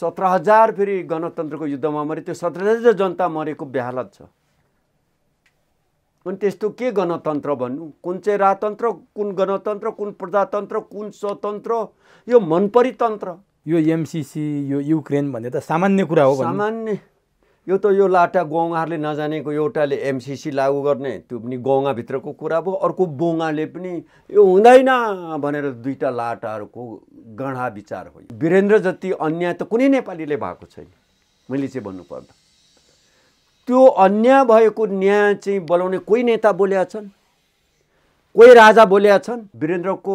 सत्र हजार फेरि गणतन्त्रको युद्धमा मऱ्यो त्यो सत्र हजार जनता मरेको बेहालत छ अनि त्यस्तो के गणतन्त्र भन्नु कुन चाहिँ राजतन्त्र कुन गणतन्त्र कुन प्रजातन्त्र कुन स्वतन्त्र यो मनपरी तन्त्र यो एमसिसी यो युक्रेन भन्ने त सामान्य कुरा हो सामान्य यो त यो लाटा गौँहरूले नजानेको एउटाले एमसिसी लागू गर्ने त्यो पनि गौँभित्रको कुरा भयो अर्को बोङाले पनि यो हुँदैन भनेर दुईवटा लाटाहरूको गढा विचार हो वीरेन्द्र जति अन्याय त कुनै नेपालीले भएको छैन मैले चाहिँ भन्नुपर्दा त्यो अन्याय भएको न्याय चाहिँ बोलाउने कोही नेता बोल्या छन् कोही राजा बोल्या छन् वीरेन्द्रको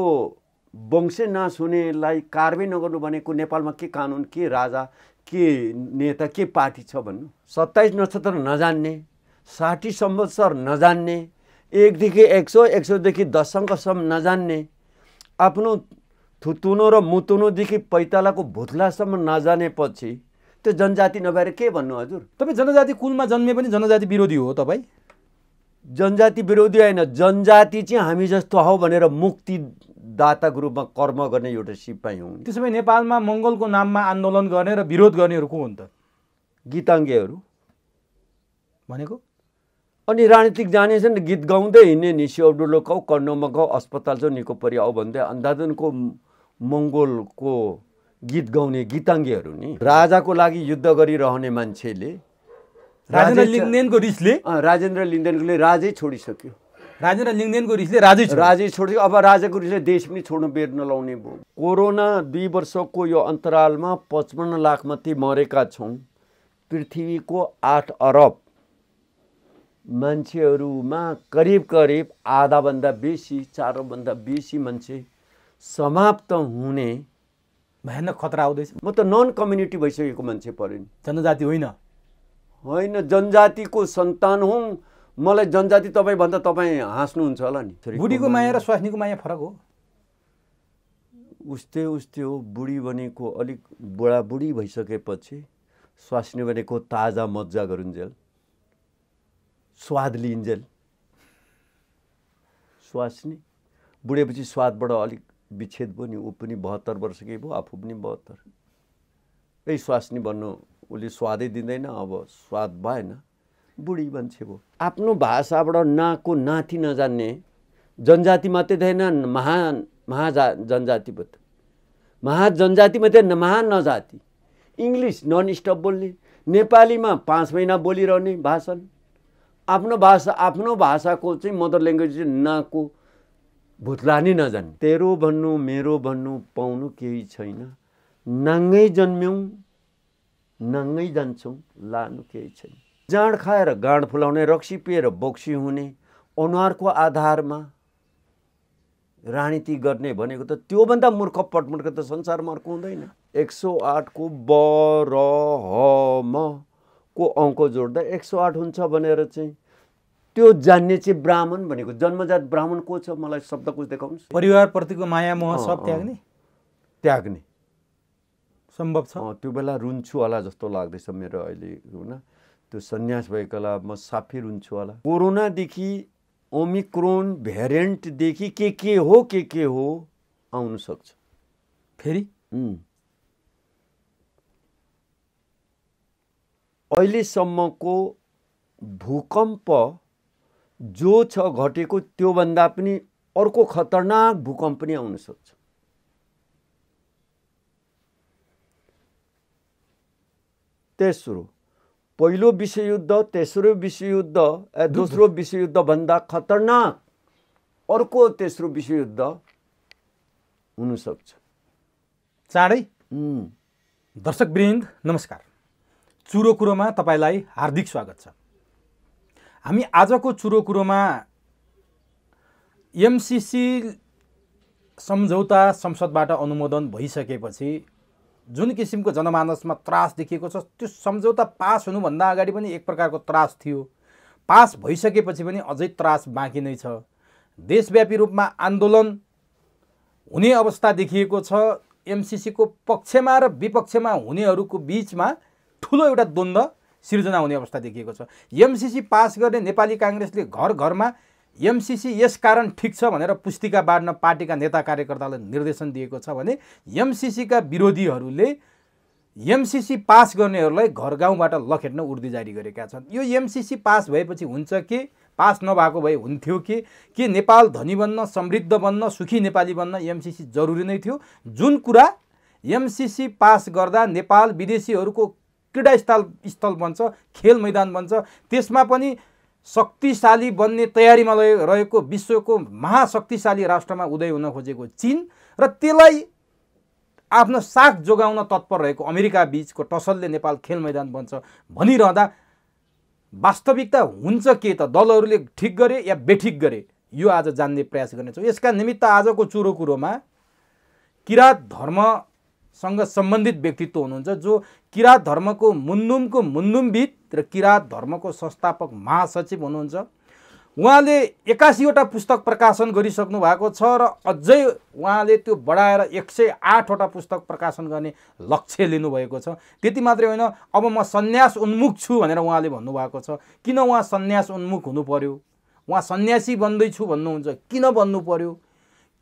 वंशे नाश हुनेलाई कारवाही नगर्नु भनेको नेपालमा के कानुन के राजा के नेता के पार्टी छ भन्नु सत्ताइस नक्षत्र नजान्ने साठी सम्वत्सर नजान्ने एकदेखि एक सौ एक सौदेखि दससम्मसम्म नजान्ने आफ्नो थुतुनो र मुतुनोदेखि पैतालाको भुत्लासम्म नजानेपछि त्यो जनजाति नभएर के भन्नु हजुर तपाईँ जनजाति कुलमा जन्मे पनि जनजाति विरोधी हो तपाईँ जनजाति विरोधी होइन जनजाति चाहिँ हामी जस्तो हौ भनेर मुक्ति मुक्तिदाताको रूपमा कर्म गर्ने एउटा सिपाही हुन् त्यसो भए नेपालमा मङ्गलको नाममा आन्दोलन गर्ने र विरोध गर्नेहरू को हुन् त गीताङ्गेहरू भनेको अनि राजनीतिक नि गीत गाउँदै हिँड्ने नि सेउडुलो गाउँ कन्डोमा गाउँ अस्पताल छ निको परि आऊ भन्दै अन्धाधुनको मङ्गोलको गीत गाउने गीताङ्गेहरू नि राजाको लागि युद्ध गरिरहने मान्छेले राजेन्द्र लिङ्गदेनको रिसले राजेन्द्र लिङ्गदेनले राजै छोडिसक्यो राजेन्द्र लिङ्गदेनको रिसले राजै राजै छोडिसक्यो अब राजाको रिसले देश पनि छोड्नु बेर नलाउने भयो कोरोना दुई वर्षको यो अन्तरालमा पचपन्न लाख मात्रै मरेका छौँ पृथ्वीको आठ अरब मान्छेहरूमा करिब करिब आधाभन्दा बेसी भन्दा बेसी मान्छे समाप्त हुने भयानक खतरा आउँदैछ म त नन कम्युनिटी भइसकेको मान्छे पऱ्यो नि जनजाति होइन होइन जनजातिको सन्तान हुँ मलाई जनजाति तपाईँ भन्दा तपाईँ हाँस्नुहुन्छ होला नि बुढीको माया र स्वास्नीको माया फरक हो उस्तै उस्तै हो बुढी भनेको अलिक बुढाबुढी भइसकेपछि स्वास्नी भनेको ताजा मजा गरुन्जेल स्वाद लिइन्जेल स्वास्नी बुढेपछि स्वादबाट अलिक विच्छेद भयो नि ऊ पनि बहत्तर वर्षकै भयो आफू पनि बहत्तर ए स्वास्नी भन्नु उसले स्वादै दिँदैन अब स्वाद भएन बुढी मान्छे भयो आफ्नो भाषाबाट नाको नाति नजान्ने जनजाति मात्रै थिएन महा महाजा जनजाति भयो महाजनजाति मात्रै महा नजाति इङ्ग्लिस नन स्टप बोल्ने नेपालीमा पाँच महिना बोलिरहने भाषण आफ्नो भाषा आफ्नो भाषाको चाहिँ मदर ल्याङ्ग्वेज चाहिँ नाको नै नजान्ने तेरो भन्नु मेरो भन्नु पाउनु केही छैन नाङ्गै जन्म्यौँ नाङ्गै जान्छौँ लानु केही छैन जाँड खाएर गाँड फुलाउने रक्सी पिएर बोक्सी हुने अनुहारको आधारमा राजनीति गर्ने भनेको त त्योभन्दा मूर्ख पटमुर्ख त संसारमा अर्को हुँदैन एक सौ आठको ब र ह म को अङ्क जोड्दा एक सौ आठ हुन्छ भनेर चाहिँ त्यो जान्ने चाहिँ ब्राह्मण भनेको जन्मजात ब्राह्मण को छ मलाई शब्दकोश देखाउनुहोस् परिवारप्रतिको माया मोह सब त्याग्ने त्याग्ने सम्भव छ त्यो बेला रुन्छु होला जस्तो लाग्दैछ मेरो अहिले होइन त्यो सन्यास भएको म साफी रुन्छु होला कोरोनादेखि ओमिक्रोन भेरिएन्टदेखि के के हो के के हो आउनु सक्छ फेरि अहिलेसम्मको भूकम्प जो छ घटेको त्योभन्दा पनि अर्को खतरनाक भूकम्प पनि आउन सक्छ तेस्रो पहिलो विश्वयुद्ध तेस्रो विश्वयुद्ध ए दोस्रो विश्वयुद्धभन्दा खतरनाक अर्को तेस्रो विश्वयुद्ध हुनसक्छ चाँडै दर्शकवृन्द नमस्कार चुरो कुरोमा तपाईँलाई हार्दिक स्वागत छ हामी आजको चुरो कुरोमा एमसिसी सम्झौता संसदबाट अनुमोदन भइसकेपछि जुन किसिमको जनमानसमा त्रास देखिएको छ त्यो सम्झौता पास हुनुभन्दा अगाडि पनि एक प्रकारको त्रास थियो पास भइसकेपछि पनि अझै त्रास बाँकी नै छ देशव्यापी रूपमा आन्दोलन हुने अवस्था देखिएको छ एमसिसीको पक्षमा र विपक्षमा हुनेहरूको बिचमा ठुलो एउटा द्वन्द्व सिर्जना हुने अवस्था देखिएको छ एमसिसी पास गर्ने नेपाली काङ्ग्रेसले घर घरमा एमसिसी यस कारण ठिक छ भनेर पुस्तिका बाँड्न पार्टीका नेता कार्यकर्तालाई निर्देशन दिएको छ भने एमसिसीका विरोधीहरूले एमसिसी पास गर्नेहरूलाई घर गाउँबाट लखेट्न उर्दी जारी गरेका छन् यो एमसिसी पास भएपछि हुन्छ कि पास नभएको भए हुन्थ्यो कि के नेपाल धनी बन्न समृद्ध बन्न सुखी नेपाली बन्न एमसिसी जरुरी नै थियो जुन कुरा एमसिसी पास गर्दा नेपाल विदेशीहरूको क्रीडास्थल स्थल बन्छ खेल मैदान बन्छ त्यसमा पनि शक्तिशाली बन्ने तयारीमा रहेको विश्वको महाशक्तिशाली राष्ट्रमा उदय हुन खोजेको चिन र त्यसलाई आफ्नो साथ जोगाउन तत्पर रहेको अमेरिका बिचको टसलले नेपाल खेल मैदान बन्छ भनिरहँदा वास्तविकता हुन्छ के त दलहरूले ठिक गरे या बेठिक गरे यो आज जान्ने प्रयास गर्नेछौँ यसका निमित्त आजको चुरो कुरोमा किराँत धर्मसँग सम्बन्धित व्यक्तित्व हुनुहुन्छ जो किराँत धर्मको मुन्दुमको मुन्दुमविद र किराँत धर्मको संस्थापक महासचिव हुनुहुन्छ उहाँले एक्कासीवटा पुस्तक प्रकाशन गरिसक्नु भएको छ र अझै उहाँले त्यो बढाएर एक सय आठवटा पुस्तक प्रकाशन गर्ने लक्ष्य लिनुभएको छ त्यति मात्रै होइन अब म सन्यास उन्मुख छु भनेर उहाँले भन्नुभएको छ किन उहाँ सन्यास उन्मुख हुनु पर्यो उहाँ सन्यासी बन्दैछु भन्नुहुन्छ किन बन्नु पर्यो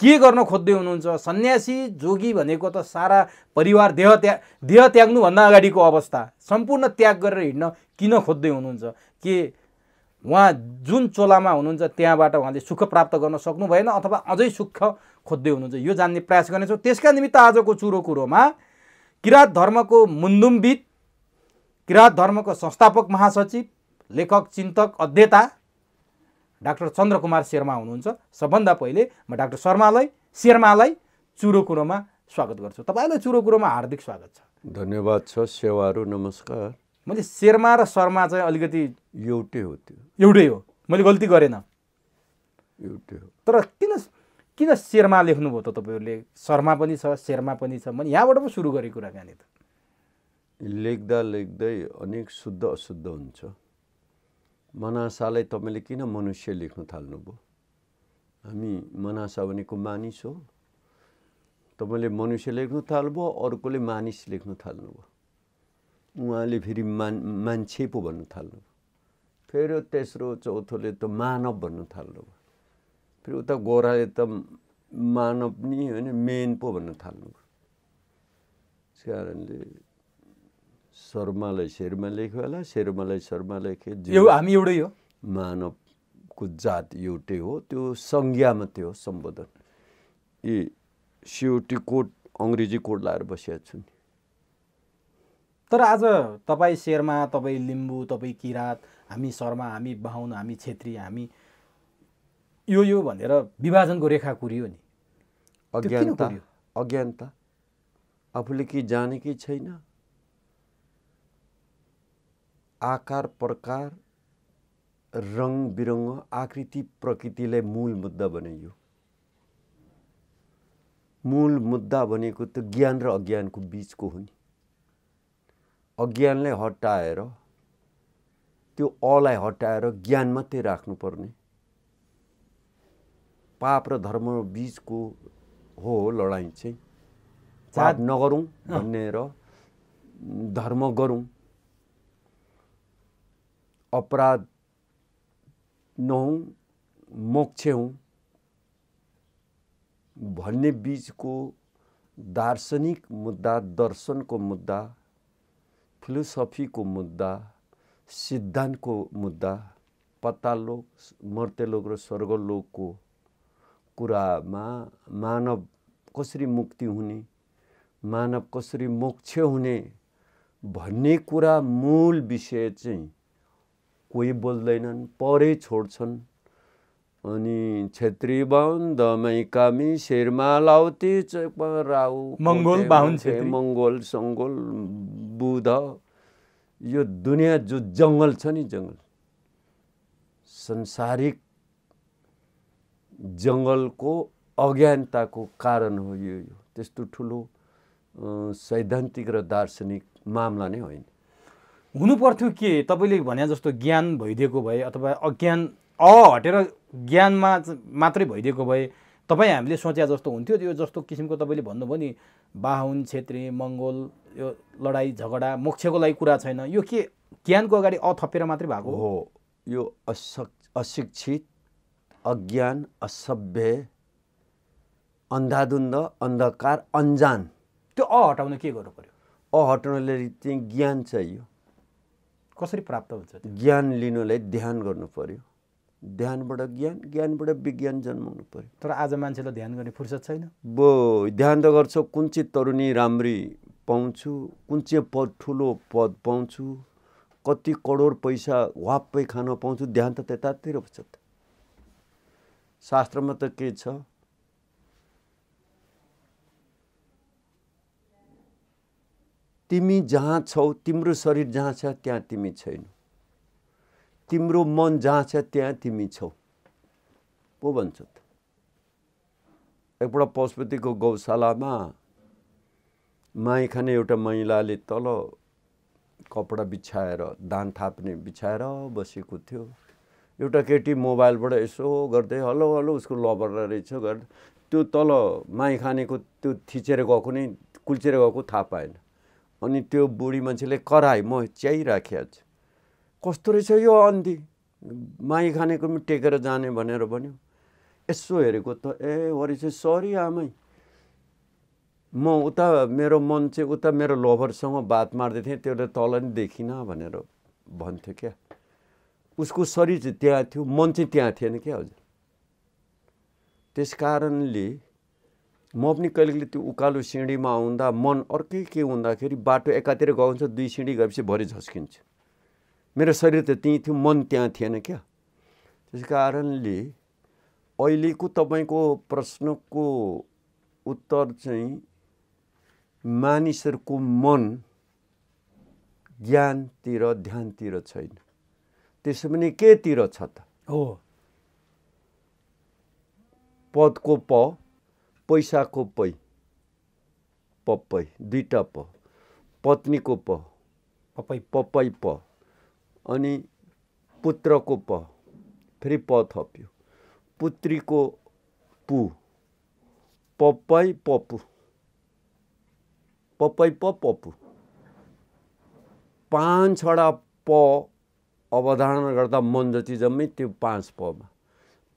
के गर्न खोज्दै हुनुहुन्छ सन्यासी जोगी भनेको त सारा परिवार देह त्याग देह त्याग्नुभन्दा अगाडिको अवस्था सम्पूर्ण त्याग गरेर हिँड्न किन खोज्दै हुनुहुन्छ के उहाँ जुन चोलामा हुनुहुन्छ त्यहाँबाट उहाँले सुख प्राप्त गर्न सक्नु भएन अथवा अझै सुख खोज्दै हुनुहुन्छ यो जान्ने प्रयास गर्नेछौँ त्यसका निमित्त आजको चुरो कुरोमा किराँत धर्मको मुन्दुमविद किराँत धर्मको संस्थापक महासचिव लेखक चिन्तक अध्येता डाक्टर चन्द्रकुमार शेर्मा हुनुहुन्छ सबभन्दा पहिले म डाक्टर शर्मालाई शेर्मालाई चुरो कुरोमा स्वागत गर्छु तपाईँलाई चुरो कुरोमा हार्दिक स्वागत छ धन्यवाद छ सेवाहरू नमस्कार मैले शेर्मा र शर्मा चाहिँ अलिकति एउटै हो त्यो एउटै हो मैले गल्ती गरेन एउटै हो तर किन किन शेर्मा लेख्नुभयो त तपाईँहरूले शर्मा पनि छ शेर्मा पनि छ मैले यहाँबाट पो सुरु गरेँ कुराकानी त लेख्दा लेख्दै अनेक शुद्ध अशुद्ध हुन्छ मनासालाई तपाईँले किन मनुष्य लेख्न थाल्नुभयो हामी मनासा भनेको मानिस हो तपाईँले मनुष्य लेख्नु थाल्नुभयो अर्कोले मानिस लेख्नु थाल्नुभयो उहाँले फेरि मान मान्छे पो भन्नु थाल्नुभयो फेरि तेस्रो चौथोले त मानव भन्नु थाल्नुभयो फेरि उता गोराले त मानव नि होइन मेन पो भन्नु थाल्नुभयो त्यस कारणले शर्मालाई शेरमा लेख्यो होला शेरमालाई शर्मा लेखे हामी एउटै हो मानवको जात एउटै हो त्यो संज्ञा मात्रै हो सम्बोधन यी सिओटी कोट अङ्ग्रेजी कोट लाएर बसिया नि तर आज तपाईँ शेरमा तपाईँ लिम्बू तपाईँ किराँत हामी शर्मा हामी बाहुन हामी छेत्री हामी यो यो भनेर विभाजनको रेखा कुरियो नि अज्ञानता अज्ञानता आफूले केही कि छैन आकार प्रकार रङ बिरङ्ग आकृति प्रकृतिलाई मूल मुद्दा बनाइयो मूल मुद्दा भनेको त ज्ञान र अज्ञानको बिचको हो नि अज्ञानलाई हटाएर त्यो अलाई हटाएर ज्ञान मात्रै राख्नुपर्ने पाप र धर्म बिचको हो लडाइँ चाहिँ पाप नगरौँ भनेर धर्म गरौँ अपराध नहुँ मोक्ष हुँ भन्ने बिचको दार्शनिक मुद्दा दर्शनको मुद्दा फिलोसफीको मुद्दा सिद्धान्तको मुद्दा पत्तालोक मर्त्यलोक र स्वर्गलोकको कुरामा मानव कसरी मुक्ति हुने मानव कसरी मोक्ष हुने भन्ने कुरा मूल विषय चाहिँ कोही बोल्दैनन् परै छोड्छन् अनि छेत्री बाहुन दमै कामी शेरमा लाउती राउ मङ्गोल बाहुन छे मङ्गोल सङ्गोल बुध यो दुनियाँ जो जङ्गल छ नि जङ्गल संसारिक जङ्गलको अज्ञानताको कारण हो यो त्यस्तो ठुलो सैद्धान्तिक र दार्शनिक मामला नै होइन हुनुपर्थ्यो के तपाईँले भने जस्तो ज्ञान भइदिएको भए अथवा अज्ञान अ हटेर ज्ञानमा मात्रै भइदिएको भए तपाईँ हामीले सोचे जस्तो हुन्थ्यो त्यो जस्तो किसिमको तपाईँले भन्नुभयो नि बाहुन छेत्री मङ्गोल यो लडाइँ झगडा मोक्षको लागि कुरा छैन यो के ज्ञानको अगाडि अथपेर मात्रै भएको हो यो अशक अशिक्षित अज्ञान असभ्य अन्धाधुन्ध अन्धकार अन्जान त्यो अ हटाउन के गर्नु पर्यो अ हटाउनले चाहिँ ज्ञान चाहियो कसरी प्राप्त हुन्छ ज्ञान लिनुलाई ध्यान गर्नु पर्यो ध्यानबाट ज्ञान ज्ञानबाट विज्ञान जन्माउनु पर्यो तर आज मान्छेलाई ध्यान गर्ने फुर्सद छैन बो ध्यान त गर्छ कुन चाहिँ तरुणी राम्री पाउँछु कुन चाहिँ पद ठुलो पद पाउँछु कति करोड पैसा वापै खान पाउँछु ध्यान त त्यतातिर त शास्त्रमा त के छ तिमी जहाँ छौ तिम्रो शरीर जहाँ छ त्यहाँ तिमी छैनौ तिम्रो मन जहाँ छ त्यहाँ तिमी छौ पो भन्छ त एकपल्ट पशुपतिको गौशालामा माई खाने एउटा महिलाले तल कपडा बिछाएर दान थाप्ने बिछाएर बसेको थियो एउटा केटी मोबाइलबाट यसो गर्दै हलो हलो उसको लबर रहेछ गर्दै त्यो तल माई खानेको त्यो थिचेर गएको नै कुल्चेर गएको थाहा पाएन अनि त्यो बुढी मान्छेले कराए म च्याइराखेको छु कस्तो रहेछ यो अन्ति माई खानेको पनि टेकेर जाने भनेर भन्यो यसो हेरेको त ए वरिस सरी आमै म उता मेरो मन चाहिँ उता मेरो लोभरसँग बात मार्दै थिएँ त्यसले तल नि देखिनँ भनेर भन्थ्यो क्या उसको शरीर चाहिँ त्यहाँ थियो मन चाहिँ त्यहाँ थिएन क्या हजुर त्यस कारणले म पनि कहिले कहिले त्यो उकालो सिँढीमा आउँदा मन अर्कै के हुँदाखेरि बाटो एकातिर गएको हुन्छ दुई सिँढी गएपछि भरि झस्किन्छ मेरो शरीर त त्यहीँ थियो मन त्यहाँ थिएन क्या त्यस कारणले अहिलेको तपाईँको प्रश्नको उत्तर चाहिँ मानिसहरूको मन ज्ञानतिर ध्यानतिर छैन त्यसो भने केतिर छ त हो पदको प पैसाको पै पप्पै दुईवटा प पत्नीको प पपै पपै प अनि पुत्रको प फेरि प थप्यो पुत्रीको पु पपै पप्पु पपै प पप्पु पाँचवटा प अवधारणा गर्दा मन जति जम्मै त्यो पाँच पमा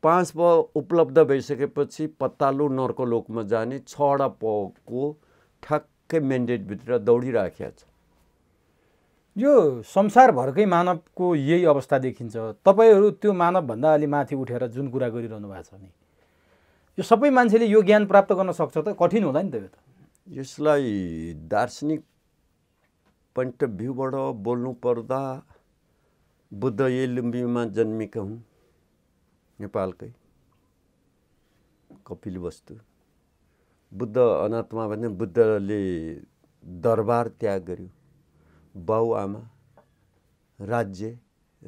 पाँच प उपलब्ध भइसकेपछि पत्तालु नर्को लोकमा जाने छवटा पको ठ्याक्कै मेन्डेटभित्र दौडिराखेका छ यो संसारभरकै मानवको यही अवस्था देखिन्छ तपाईँहरू त्यो मानवभन्दा अलि माथि उठेर जुन कुरा गरिरहनु भएको छ नि यो सबै मान्छेले यो ज्ञान प्राप्त गर्न सक्छ त कठिन होला नि त यो त यसलाई दार्शनिक पोइन्ट अफ भ्यूबाट बोल्नु पर्दा बुद्ध यही लुम्बीमा जन्मेका हुन् नेपालकै कपिल वस्तु बुद्ध अनात्मा भने बुद्धले दरबार त्याग गर्यो बाउ राज्य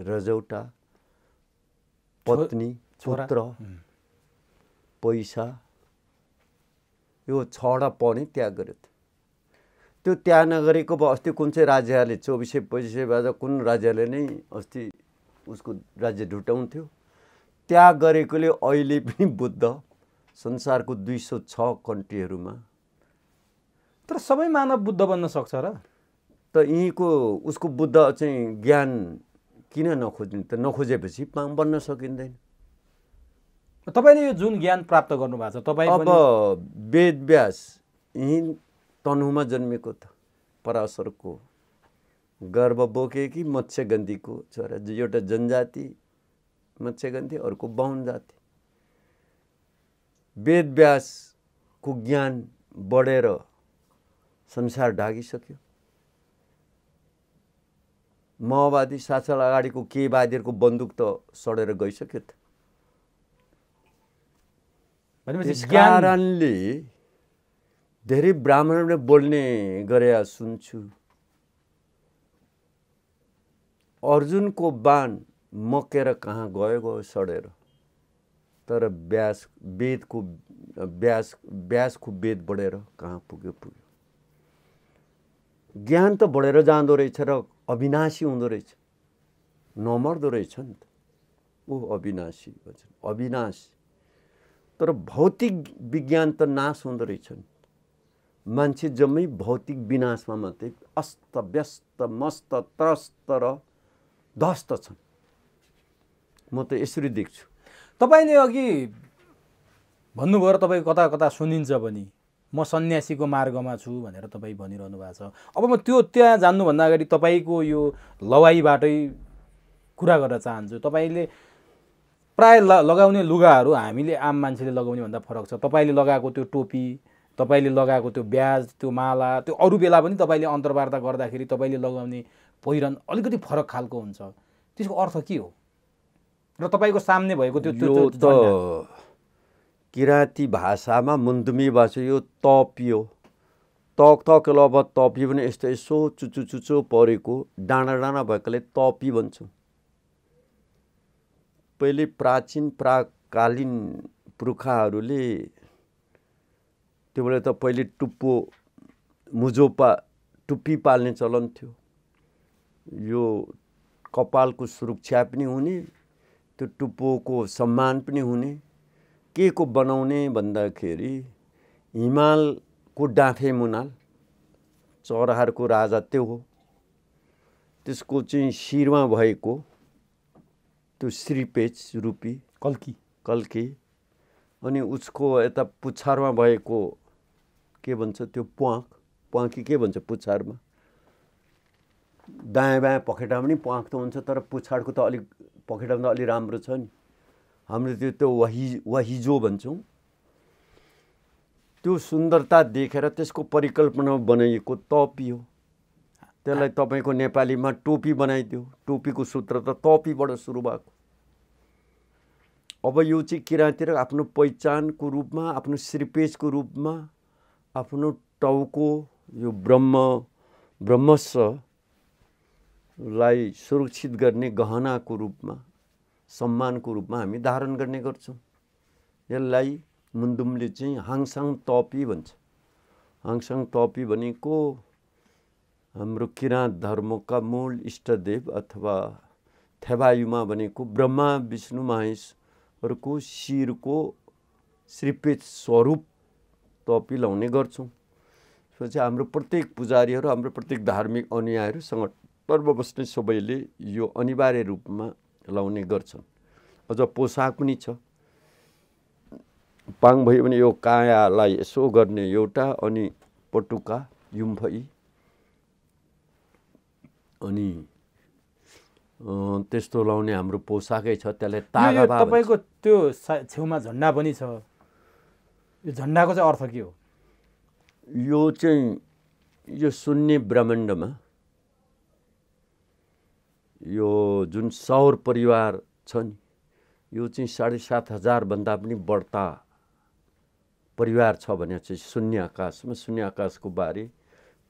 रजौटा पत्नी पुत्र पैसा यो छवटा पनि त्याग गर्यो त्यो त्याग नगरेको भयो अस्ति कुन चाहिँ राज्यले चौबिसै पैँसै बाजा कुन राज्यले नै अस्ति उसको राज्य ढुटाउँथ्यो त्याग गरेकोले अहिले पनि बुद्ध संसारको दुई सौ छ कन्ट्रीहरूमा तर सबै मानव बुद्ध बन्न सक्छ र त यहीँको उसको बुद्ध चाहिँ ज्ञान किन नखोज्ने त नखोजेपछि बन्न सकिँदैन तपाईँले यो जुन ज्ञान प्राप्त गर्नुभएको छ तपाईँ अब वेद व्यास यहीँ तनहुमा जन्मेको त पराशरको गर्व बोके कि मत्स्यगन्धीको छोरा एउटा जनजाति मत्स्य गन्थे अर्को बाहुन जात वेद व्यासको ज्ञान बढेर संसार ढाकिसक्यो माओवादी शासन अगाडिको केही वादीहरूको बन्दुक त सडेर गइसक्यो त कारणले धेरै ब्राह्मणले बोल्ने गरे सुन्छु अर्जुनको बाण मकेर कहाँ गयो गयो सडेर तर ब्यास वेदको ब्यास ब्यासको वेद बढेर कहाँ पुग्यो पुग्यो ज्ञान त बढेर जाँदो रहेछ र अविनाशी हुँदो रहेछ नमर्दो रहेछ नि त ऊ अविनाशी भन्छन् अविनाश तर भौतिक विज्ञान त नाश हुँदो रहेछ नि मान्छे जम्मै भौतिक विनाशमा मात्रै अस्त व्यस्त मस्त त्रस्त र ध्वस्त छन् म त यसरी देख्छु तपाईँले अघि भन्नुभयो तपाईँ कता कता सुनिन्छ पनि म सन्यासीको मार्गमा छु भनेर तपाईँ भनिरहनु भएको छ अब म त्यो त्यहाँ जान्नुभन्दा अगाडि तपाईँको यो लवाईबाटै कुरा गर्न चाहन्छु तपाईँले प्राय ल लगाउने लुगाहरू हामीले आम मान्छेले लगाउने भन्दा फरक छ तपाईँले लगाएको त्यो टोपी तपाईँले लगाएको त्यो ब्याज त्यो माला त्यो अरू बेला पनि तपाईँले अन्तर्वार्ता गर्दाखेरि तपाईँले लगाउने पहिरन अलिकति फरक खालको हुन्छ त्यसको अर्थ के हो र तपाईँको सामने भएको त्यो त्यो त किराँती भाषामा मुन्दुमी भाषा यो तपियो तक तक ल अब तपियो भने यस्तो यसो चुचु चुचो परेको डाँडा डाँडा भएकोले तपी भन्छौँ पहिले प्राचीन प्राकालीन पुर्खाहरूले त्यो बेला त पहिले टुप्पो मुजो पा टुप्पी पाल्ने चलन थियो यो कपालको सुरक्षा पनि हुने त्यो टुप्पोको सम्मान पनि हुने के को बनाउने भन्दाखेरि हिमालको डाँफे मुनाल चराहरूको राजा त्यो हो त्यसको चाहिँ शिरमा भएको त्यो श्रीपेच रूपी कल्की कल्की अनि उसको यता पुच्छारमा भएको के भन्छ त्यो प्वाँख प्वाँखी के भन्छ पुच्छारमा दायाँ बायाँ पखेटा पनि प्वाँख त हुन्छ तर पुछाडको त अलिक पखेटाउँदा अलि राम्रो छ नि हाम्रो त्यो त्यो वहि वाहिजो भन्छौँ त्यो सुन्दरता देखेर त्यसको परिकल्पना बनाइएको तपी हो त्यसलाई तपाईँको नेपालीमा टोपी बनाइदियो टोपीको सूत्र त तपीबाट सुरु भएको अब यो चाहिँ किराँती आफ्नो पहिचानको रूपमा आफ्नो श्रीपेजको रूपमा आफ्नो टाउको यो ब्रह्म ब्रह्मस्व लाई सुरक्षित गर्ने गहनाको रूपमा सम्मानको रूपमा हामी धारण गर्ने गर्छौँ यसलाई मुन्दुमले चाहिँ हाङसाङ तपी भन्छ हाङसाङ तपी भनेको हाम्रो किराँत धर्मका मूल इष्टदेव अथवा थेवायुमा भनेको ब्रह्मा विष्णु महेशहरूको शिरको श्रीपेत स्वरूप तपी लाउने गर्छौँ त्यसपछि हाम्रो प्रत्येक पुजारीहरू हाम्रो प्रत्येक धार्मिक अनुयायीहरूसँग पर्व बस्ने सबैले यो अनिवार्य रूपमा लाउने गर्छन् अझ पोसाक पनि छ पाङ भयो भने यो कायालाई यसो गर्ने एउटा अनि पटुका युम्फई अनि त्यस्तो लाउने हाम्रो पोसाकै छ त्यसलाई तागा तपाईँको त्यो छेउमा झन्डा पनि छ यो झन्डाको चाहिँ अर्थ के हो यो चाहिँ यो सुन्ने ब्रह्माण्डमा यो जुन सौर परिवार छ नि यो चाहिँ साढे सात हजारभन्दा पनि बढ्ता परिवार छ भने चाहिँ शून्य आकाशमा शून्य आकाशको बारे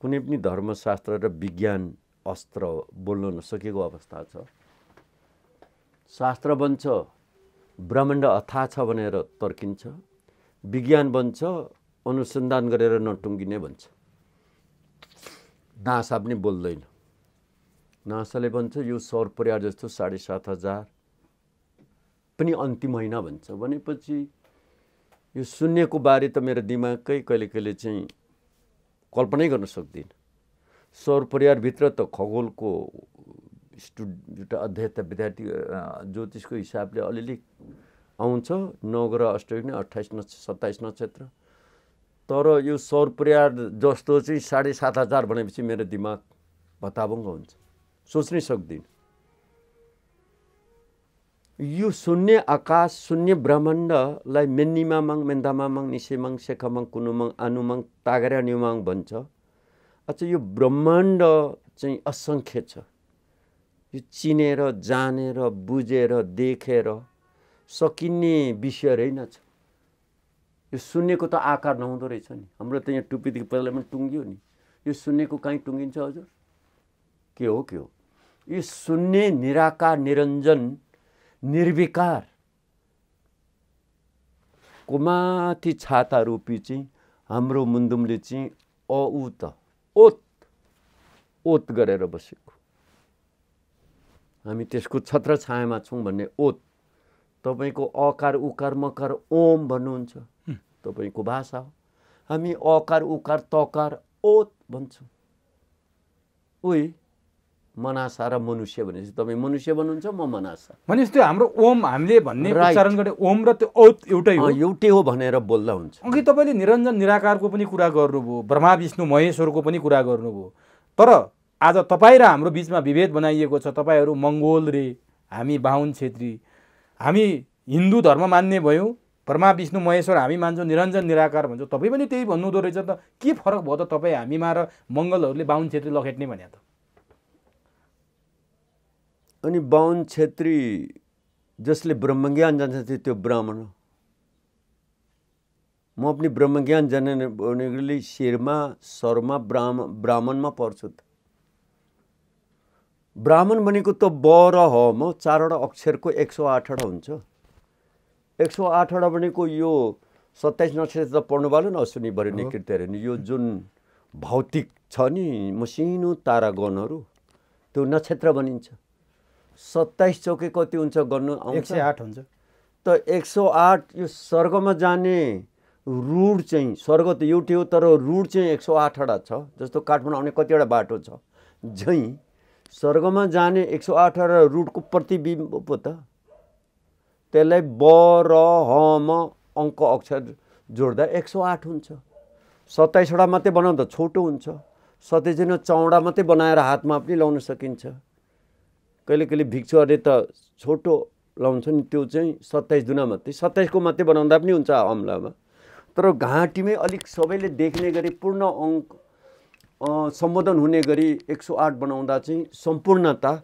कुनै पनि धर्मशास्त्र र विज्ञान अस्त्र बोल्न नसकेको अवस्था छ शास्त्र बन्छ ब्रह्माण्ड अथा छ भनेर तर्किन्छ विज्ञान बन्छ अनुसन्धान गरेर नटुङ्गिने भन्छ नासा पनि बोल्दैन नासाले भन्छ यो सौर परिवार जस्तो साढे सात हजार पनि अन्तिम होइन भन्छ भनेपछि यो शून्यको बारे त मेरो दिमागकै कहिले कहिले चाहिँ कल्पनै गर्न सक्दिनँ सौर परिवारभित्र त खगोलको स्टुडेन्ट अध्ययता विद्यार्थी ज्योतिषको हिसाबले अलिअलि आउँछ नौ ग्रह नै अट्ठाइस नक्ष सत्ताइस नक्षत्र तर यो सौर परिवार जस्तो चाहिँ साढे सात हजार भनेपछि मेरो दिमाग भताभङ्ग हुन्छ सोच्नै सक्दिनँ यो शून्य आकाश शून्य ब्रह्माण्डलाई मेन्निमामाङ मेन्दामामाङ निसेमाङ सेखामाङ कुनुमाङ आनुमाङ तागरा निमाङ भन्छ अच्छा यो ब्रह्माण्ड चाहिँ असङ्ख्य छ यो चिनेर जानेर बुझेर देखेर सकिने विषय रहेन छ यो शून्यको त आकार नहुँदो रहेछ नि हाम्रो त यहाँ टुप्पीदेखि पहिला पनि टुङ्गियो नि यो शून्यको कहीँ टुङ्गिन्छ हजुर के हो के हो यी शून्य निराकार निरञ्जन निर्विकार को माथि छाता रूपी चाहिँ हाम्रो मुन्दुमले चाहिँ त ओत ओत गरेर बसेको हामी त्यसको छत्र छायामा छौँ भन्ने ओत तपाईँको अकार उकार मकार ओम भन्नुहुन्छ तपाईँको भाषा हो हामी अकार उकार तकार ओत भन्छौँ ओ मनासा र मनुष्य भनेपछि तपाईँ मनुष्य भन्नुहुन्छ म मनासा भनेपछि त्यो हाम्रो ओम हामीले भन्ने उच्चारण गर्ने ओम र त्यो औत एउटै हो एउटै हो भनेर बोल्दा हुन्छ अघि तपाईँले निरञ्जन निराकारको पनि कुरा गर्नुभयो ब्रह्मा विष्णु महेश्वरको पनि कुरा गर्नुभयो तर आज तपाईँ र हाम्रो बिचमा विभेद बनाइएको छ तपाईँहरू मङ्गोल रे हामी बाहुन छेत्री हामी हिन्दू धर्म मान्ने भयौँ ब्रह्मा विष्णु महेश्वर हामी मान्छौँ निरञ्जन निराकार भन्छौँ तपाईँ पनि त्यही भन्नुहुँदो रहेछ त के फरक भयो त तपाईँ हामीमा र मङ्गलहरूले बाहुन छेत्री लखेट्ने भने त अनि बाहुन छेत्री जसले ब्रह्मज्ञान थियो त्यो ब्राह्मण हो म पनि ब्रह्मज्ञान जाने भनेकोले शिरमा स्वरमा ब्राह्म ब्राह्मणमा पर्छु त ब्राह्मण भनेको त ब र ह म चारवटा अक्षरको एक सौ आठवटा हुन्छ एक सौ आठवटा भनेको यो सत्ताइस नक्षत्र त पढ्नु भरे निकृत हेऱ्यो नि यो जुन भौतिक छ नि मसिनो तारागणहरू त्यो नक्षत्र भनिन्छ सत्ताइस चौके कति हुन्छ गर्नु एक सय आठ हुन्छ त एक सौ आठ यो स्वर्गमा जाने रुड चाहिँ स्वर्ग त एउटै हो तर रुड चाहिँ एक सौ आठवटा छ जस्तो काठमाडौँ आउने कतिवटा बाटो छ झैँ स्वर्गमा जाने एक सौ आठवटा रुटको प्रतिबिम्ब पो त त्यसलाई ब र ह म अङ्क अक्षर जोड्दा एक सौ आठ हुन्छ सत्ताइसवटा मात्रै बनाउँदा छोटो हुन्छ सत्ताइसजना चौडा मात्रै बनाएर हातमा पनि लाउन सकिन्छ कहिले कहिले भिक्षुहरूले त छोटो लाउँछ नि त्यो चाहिँ सत्ताइस दुना मात्रै सत्ताइसको मात्रै बनाउँदा पनि हुन्छ अम्लामा तर घाँटीमै अलिक सबैले देख्ने गरी पूर्ण अङ्क सम्बोधन हुने गरी एक सौ आठ बनाउँदा चाहिँ सम्पूर्णता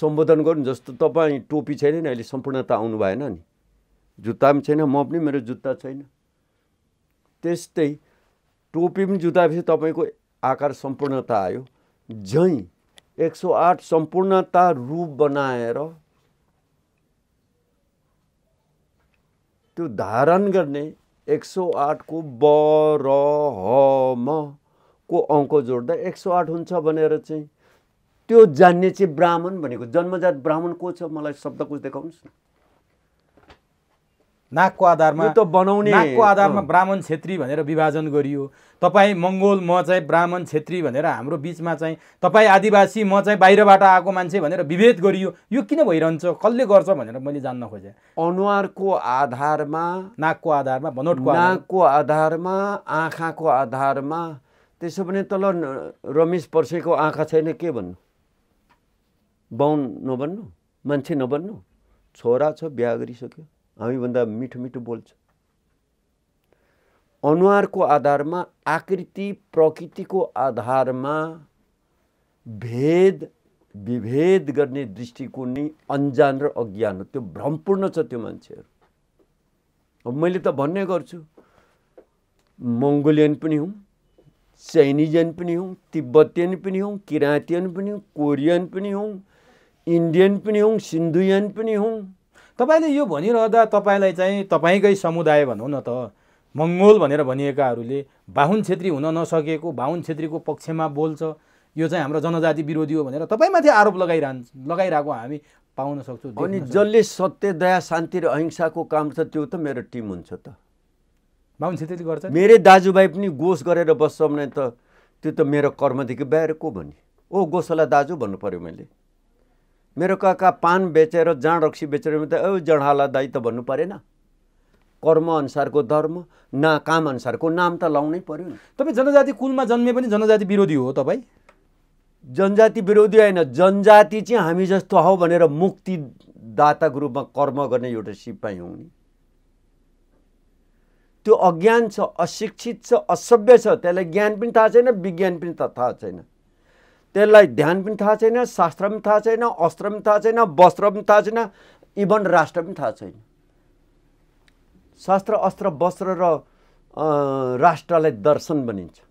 सम्बोधन गर्नु जस्तो तपाईँ टोपी छैन नि अहिले सम्पूर्णता आउनु भएन नि जुत्ता पनि छैन म पनि मेरो जुत्ता छैन त्यस्तै टोपी पनि जुत्तापछि तपाईँको आकार सम्पूर्णता आयो झैँ एक सौ आठ सम्पूर्णता रूप बनाएर त्यो धारण गर्ने एक सौ आठको ब र ह म को अङ्क जोड्दा एक सौ आठ हुन्छ भनेर चाहिँ त्यो जान्ने चाहिँ ब्राह्मण भनेको जन्मजात ब्राह्मण को छ मलाई शब्दकोश देखाउनुहोस् न नाकको आधारमा त बनाउने नाकको आधारमा ब्राह्मण छेत्री भनेर विभाजन गरियो तपाईँ मङ्गोल म चाहिँ ब्राह्मण छेत्री भनेर हाम्रो बिचमा चाहिँ तपाईँ आदिवासी म चाहिँ बाहिरबाट आएको मान्छे भनेर विभेद गरियो यो किन भइरहन्छ कसले गर्छ भनेर मैले जान्न खोजेँ अनुहारको आधारमा नाकको आधारमा बनोटको नाकको आधारमा आँखाको आधारमा त्यसो भने तल रमेश पर्सेको आँखा छैन के भन्नु बाहुन नबन्नु मान्छे नबन्नु छोरा छ बिहा गरिसक्यो हामीभन्दा मिठो मिठो बोल्छ अनुहारको आधारमा आकृति प्रकृतिको आधारमा भेद विभेद गर्ने दृष्टिकोण नै अन्जान र अज्ञान हो त्यो भ्रमपूर्ण छ त्यो मान्छेहरू अब मैले त भन्ने गर्छु मङ्गोलियन पनि हुँ चाइनिजियन पनि हुँ तिब्बतियन पनि हुँ किराँतियन पनि हुँ कोरियन पनि हुँ इन्डियन पनि हुँ सिन्धुयन पनि हुँ तपाईँले यो भनिरहँदा तपाईँलाई चाहिँ तपाईँकै समुदाय भनौँ न त मङ्गोल भनेर भनिएकाहरूले बाहुन छेत्री हुन नसकेको बाहुन छेत्रीको पक्षमा बोल्छ यो चाहिँ हाम्रो जनजाति विरोधी हो भनेर तपाईँमाथि आरोप लगाइरहन्छ लगाइरहेको हामी पाउन सक्छौँ अनि जसले सत्य दया शान्ति र अहिंसाको काम छ त्यो त मेरो टिम हुन्छ त बाहुन छेत्री गर्छ मेरै दाजुभाइ पनि गोस गरेर बस्छ भने त त्यो त मेरो कर्मदेखि बाहिर को भने ओ गोसला दाजु भन्नु पऱ्यो मैले मेरो काका पान बेचेर जाँड रक्सी बेचेर त औ जडाला दायित्व भन्नु परेन कर्मअनुसारको धर्म ना कामअनुसारको नाम त लाउनै पर्यो नि तपाईँ जनजाति कुलमा जन्मे पनि जनजाति विरोधी हो तपाईँ जनजाति विरोधी होइन जनजाति चाहिँ हामी जस्तो हौ भनेर मुक्तिदाताको रूपमा कर्म गर्ने एउटा सिपाही हौ नि त्यो अज्ञान छ अशिक्षित छ असभ्य छ त्यसलाई ज्ञान पनि थाहा छैन विज्ञान पनि थाहा छैन त्यसलाई ध्यान पनि थाहा छैन शास्त्र पनि थाहा छैन अस्त्र पनि थाहा छैन वस्त्र पनि थाहा छैन इभन राष्ट्र पनि थाहा छैन शास्त्र अस्त्र वस्त्र र राष्ट्रलाई दर्शन भनिन्छ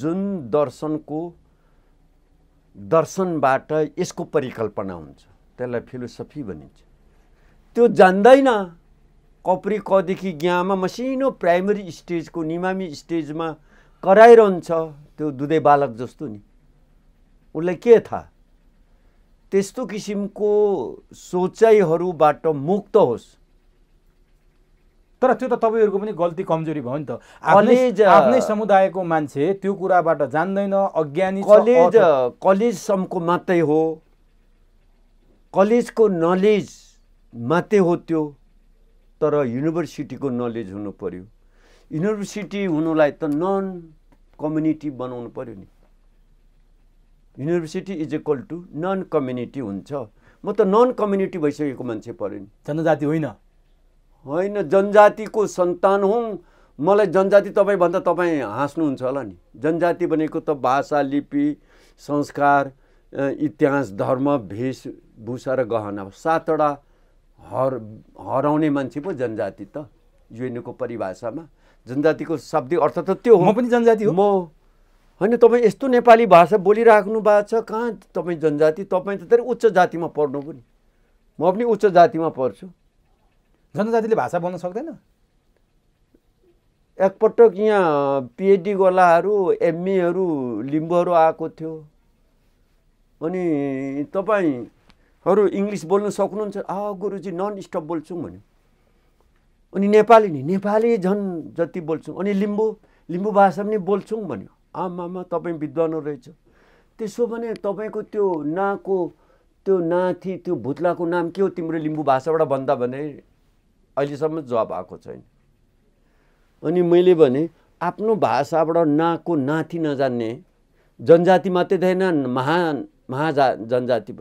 जुन दर्शनको दर्शनबाट यसको परिकल्पना हुन्छ त्यसलाई फिलोसफी भनिन्छ त्यो जान्दैन कपरी कदेखि ज्ञामा मसिनो प्राइमरी स्टेजको निमामी स्टेजमा कराइरहन्छ त्यो दुधै बालक जस्तो नि उसलाई के थाहा त्यस्तो किसिमको सोचाइहरूबाट मुक्त होस् तर त्यो त तपाईँहरूको पनि गल्ती कमजोरी भयो नि त कलेज आफ्नै समुदायको मान्छे त्यो कुराबाट जान्दैन अज्ञानी कलेज कलेजसम्मको मात्रै हो कलेजको नलेज मात्रै हो त्यो तर युनिभर्सिटीको नलेज हुनु पऱ्यो युनिभर्सिटी हुनुलाई त नन कम्युनिटी बनाउनु पऱ्यो नि university is equal to none community हुन्छ म त नन कम्युनिटी भइसकेको मान्छे पऱ्यो नि जनजाति होइन होइन जनजातिको सन्तान हुँ मलाई जनजाति तपाईँ भन्दा तपाईँ हाँस्नुहुन्छ होला नि जनजाति भनेको त भाषा लिपि संस्कार इतिहास धर्म भेषभूषा र गहना सातवटा हर हराउने मान्छे पो जनजाति त युएनको परिभाषामा जनजातिको शब्द अर्थ त त्यो हो म पनि जनजाति हो म होइन तपाईँ यस्तो नेपाली भाषा बोलिराख्नु भएको छ कहाँ तपाईँ जनजाति तपाईँ त धेरै उच्च जातिमा पढ्नु पनि म पनि उच्च जातिमा पढ्छु जनजातिले भाषा बोल्न सक्दैन एकपटक यहाँ पिएचडी गोलाहरू एमएहरू लिम्बूहरू आएको थियो अनि तपाईँहरू इङ्ग्लिस बोल्नु सक्नुहुन्छ आ गुरुजी नन स्टप बोल्छौँ भन्यो अनि नेपाली नि नेपाली झन् जति बोल्छौँ अनि लिम्बू लिम्बू भाषा पनि बोल्छौँ भन्यो आमामा तपाईँ विद्वान रहेछ त्यसो भने तपाईँको त्यो नाको त्यो नाथी त्यो भुत्लाको नाम के हो तिम्रो लिम्बू भाषाबाट भन्दा भने अहिलेसम्म जवाब आएको छैन अनि मैले भने आफ्नो भाषाबाट नाको नाथी नजान्ने जनजाति मात्रै थिएन महा महाजा जनजाति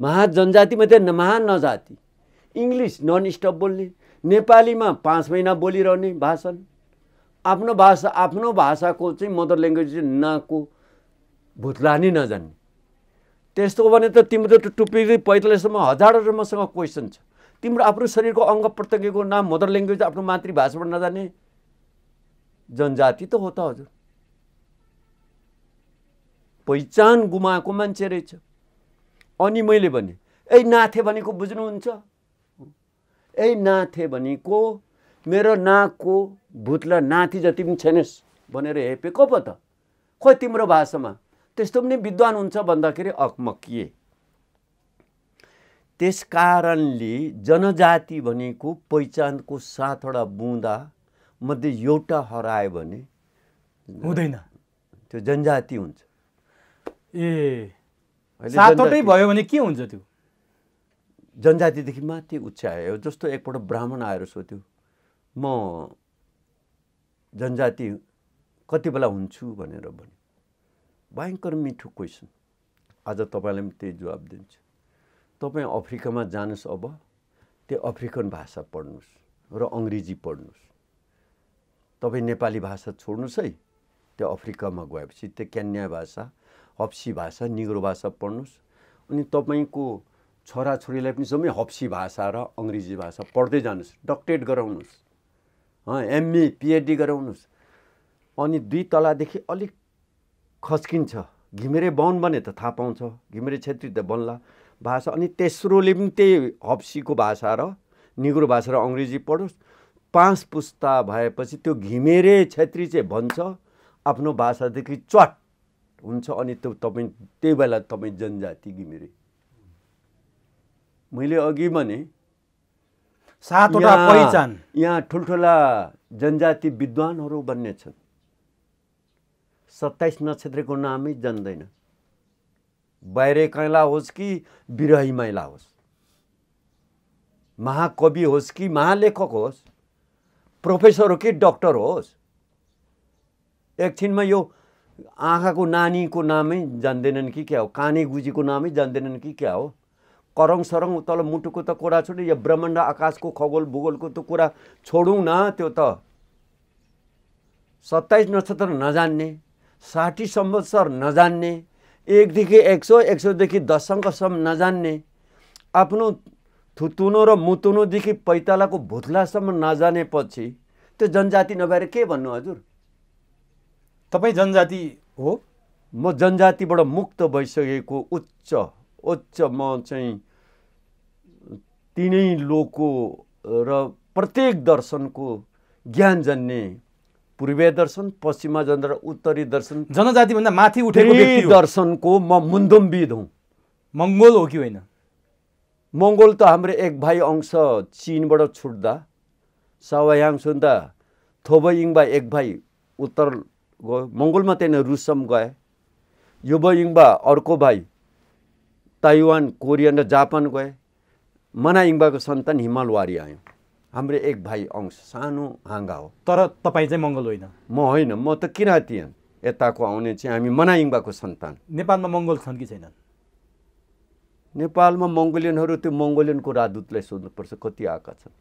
महा जनजाति मात्रै महा नजाति इङ्ग्लिस नन स्टप बोल्ने नेपालीमा पाँच महिना बोलिरहने भाषण आफ्नो भाषा आफ्नो भाषाको चाहिँ मदर ल्याङ्ग्वेज चाहिँ नाको भुतलानी नजान्ने त्यस्तो हो भने त तिम्रो त टुप्पी पैँतालिससम्म हजारहरू मसँग क्वेसन छ तिम्रो आफ्नो शरीरको अङ्ग प्रत्यङ्गको नाम मदर ल्याङ्ग्वेज आफ्नो मातृभाषाबाट नजाने जनजाति त हो त हजुर पहिचान गुमाएको मान्छे रहेछ अनि मैले भने ए नाथे भनेको बुझ्नुहुन्छ ए नाथे भनेको मेरो नाकको भुतला नाति जति पनि छैनस् भनेर हेपे को पो त खोइ तिम्रो भाषामा त्यस्तो पनि विद्वान हुन्छ भन्दाखेरि अकमकिए त्यस कारणले जनजाति भनेको पहिचानको सातवटा बुँदा मध्ये एउटा हरायो भने हुँदैन त्यो जनजाति हुन्छ ए सातवटै भयो भने के हुन्छ त्यो जनजातिदेखि माथि उच्च आयो जस्तो एकपल्ट ब्राह्मण आएर सोध्यो म जनजाति कति बेला हुन्छु भनेर भन्यो भयङ्कर मिठो क्वेसन आज तपाईँलाई पनि त्यही जवाब दिन्छु तपाईँ अफ्रिकामा जानुहोस् अब त्यो अफ्रिकन भाषा पढ्नुहोस् र अङ्ग्रेजी पढ्नुहोस् तपाईँ नेपाली भाषा छोड्नुहोस् है त्यो अफ्रिकामा गएपछि त्यो क्यान्या भाषा हप्सी भाषा निग्रो भाषा पढ्नुहोस् अनि तपाईँको छोराछोरीलाई पनि सबै हप्सी भाषा र अङ्ग्रेजी भाषा पढ्दै जानुहोस् डक्टेट गराउनुहोस् एमए पिएचडी e, गराउनुहोस् अनि दुई तलादेखि अलिक खस्किन्छ घिमिरे बाहुन भने त थाहा पाउँछ घिमिरे छेत्री त बन्ला भाषा अनि तेस्रोले पनि त्यही हप्सीको भाषा र निगुरो भाषा र अङ्ग्रेजी पढोस् पाँच पुस्ता भएपछि त्यो घिमेरे छेत्री चाहिँ भन्छ आफ्नो भाषादेखि च्वाट हुन्छ अनि त्यो तपाईँ त्यही बेला तपाईँ जनजाति घिमिरे मैले अघि भने सातवटा पहिचान यहाँ ठुल्ठुला जनजाति विद्वानहरू बन्ने छन् सत्ताइस नक्षत्रको नामै जान्दैन बाहिर कैला होस् कि विरही मैला होस् महाकवि होस् कि महालेखक होस् प्रोफेसर हो कि डक्टर होस् एकछिनमा यो आँखाको नानीको नामै जान्दैनन् कि क्या हो काने गुजीको नामै जान्दैनन् कि क्या हो करङ सरङ तल मुटुको त कुरा छोड्यो यो ब्रह्माण्ड आकाशको खगोल भूगोलको त कुरा छोडौँ न त्यो त सत्ताइस नक्षत्र नजान्ने साठी सर नजान्ने एकदेखि एक सौ एक सौदेखि दससम्मसम्म नजान्ने आफ्नो थुतुनो र मुतुनोदेखि पैतालाको भुत्लासम्म नजानेपछि त्यो जनजाति नभएर के भन्नु हजुर तपाईँ जनजाति हो म जनजातिबाट मुक्त भइसकेको उच्च उच्च म चाहिँ तिनै लोकको र प्रत्येक दर्शनको ज्ञान जन्ने पूर्वीय दर्शन पश्चिमा जन र उत्तरी दर्शन जनजातिभन्दा माथि उठेको दर्शनको म मुन्दुमविद हुँ मङ्गोल हो कि होइन मङ्गोल त हाम्रो एक भाइ अंश चिनबाट छुट्दा सावायाङ सुन्दा थोबइङबा एक भाइ उत्तर गयो मङ्गोलमा त्यहाँनिर रुसम गए युबइङबा अर्को भाइ ताइवान कोरियन र जापान गए मनाइङबाको सन्तान हिमाल वारी आयौँ हाम्रो एक भाइ अंश सानो हाँगा हो तर तपाईँ चाहिँ मङ्गल होइन म होइन म त किराँतियन यताको आउने चाहिँ हामी मनाइङबाको सन्तान नेपालमा मङ्गल छन् कि छैनन् नेपालमा मङ्गोलियनहरू त्यो मङ्गोलियनको राजदूतलाई सोध्नुपर्छ कति आएका छन्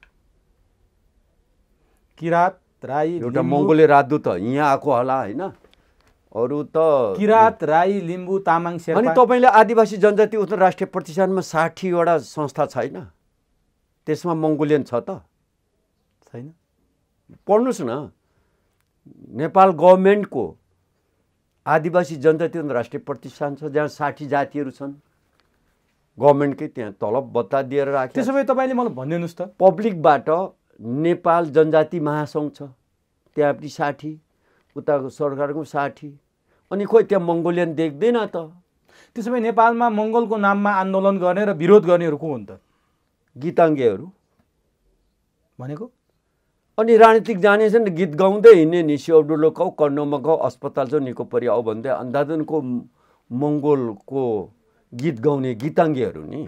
किरात राई एउटा मङ्गोलियन राजदूत यहाँ आएको होला होइन अरू त किरात राई लिम्बू तामाङ शेर्पा अनि तपाईँले आदिवासी जनजाति उत्तर राष्ट्रिय प्रतिष्ठानमा साठीवटा संस्था छैन त्यसमा मङ्गोलियन छ त छैन पढ्नुहोस् न नेपाल गभर्मेन्टको आदिवासी जनजाति उत्तर राष्ट्रिय प्रतिष्ठान छ जहाँ साठी जातिहरू छन् गभर्मेन्टकै त्यहाँ तलब भत्ता दिएर राख्यो त्यसो भए तपाईँले मलाई भनिदिनुहोस् त पब्लिकबाट नेपाल जनजाति महासङ्घ छ त्यहाँ पनि साठी उताको सरकारको साठी अनि खोइ त्यहाँ मङ्गोलियन देख्दैन त त्यसो भए नेपालमा मङ्गोलको नाममा आन्दोलन गर्ने र विरोध गर्नेहरू को हुन् त गीताङ्गेहरू भनेको अनि राजनीतिक नि गीत गाउँदै हिँड्ने नि सिउडुलो गाउँ कर्णमा गाउँ अस्पताल छ निको परि आऊ भन्दै अन्धाधुनको मङ्गोलको गीत गाउने गीताङ्गेहरू नि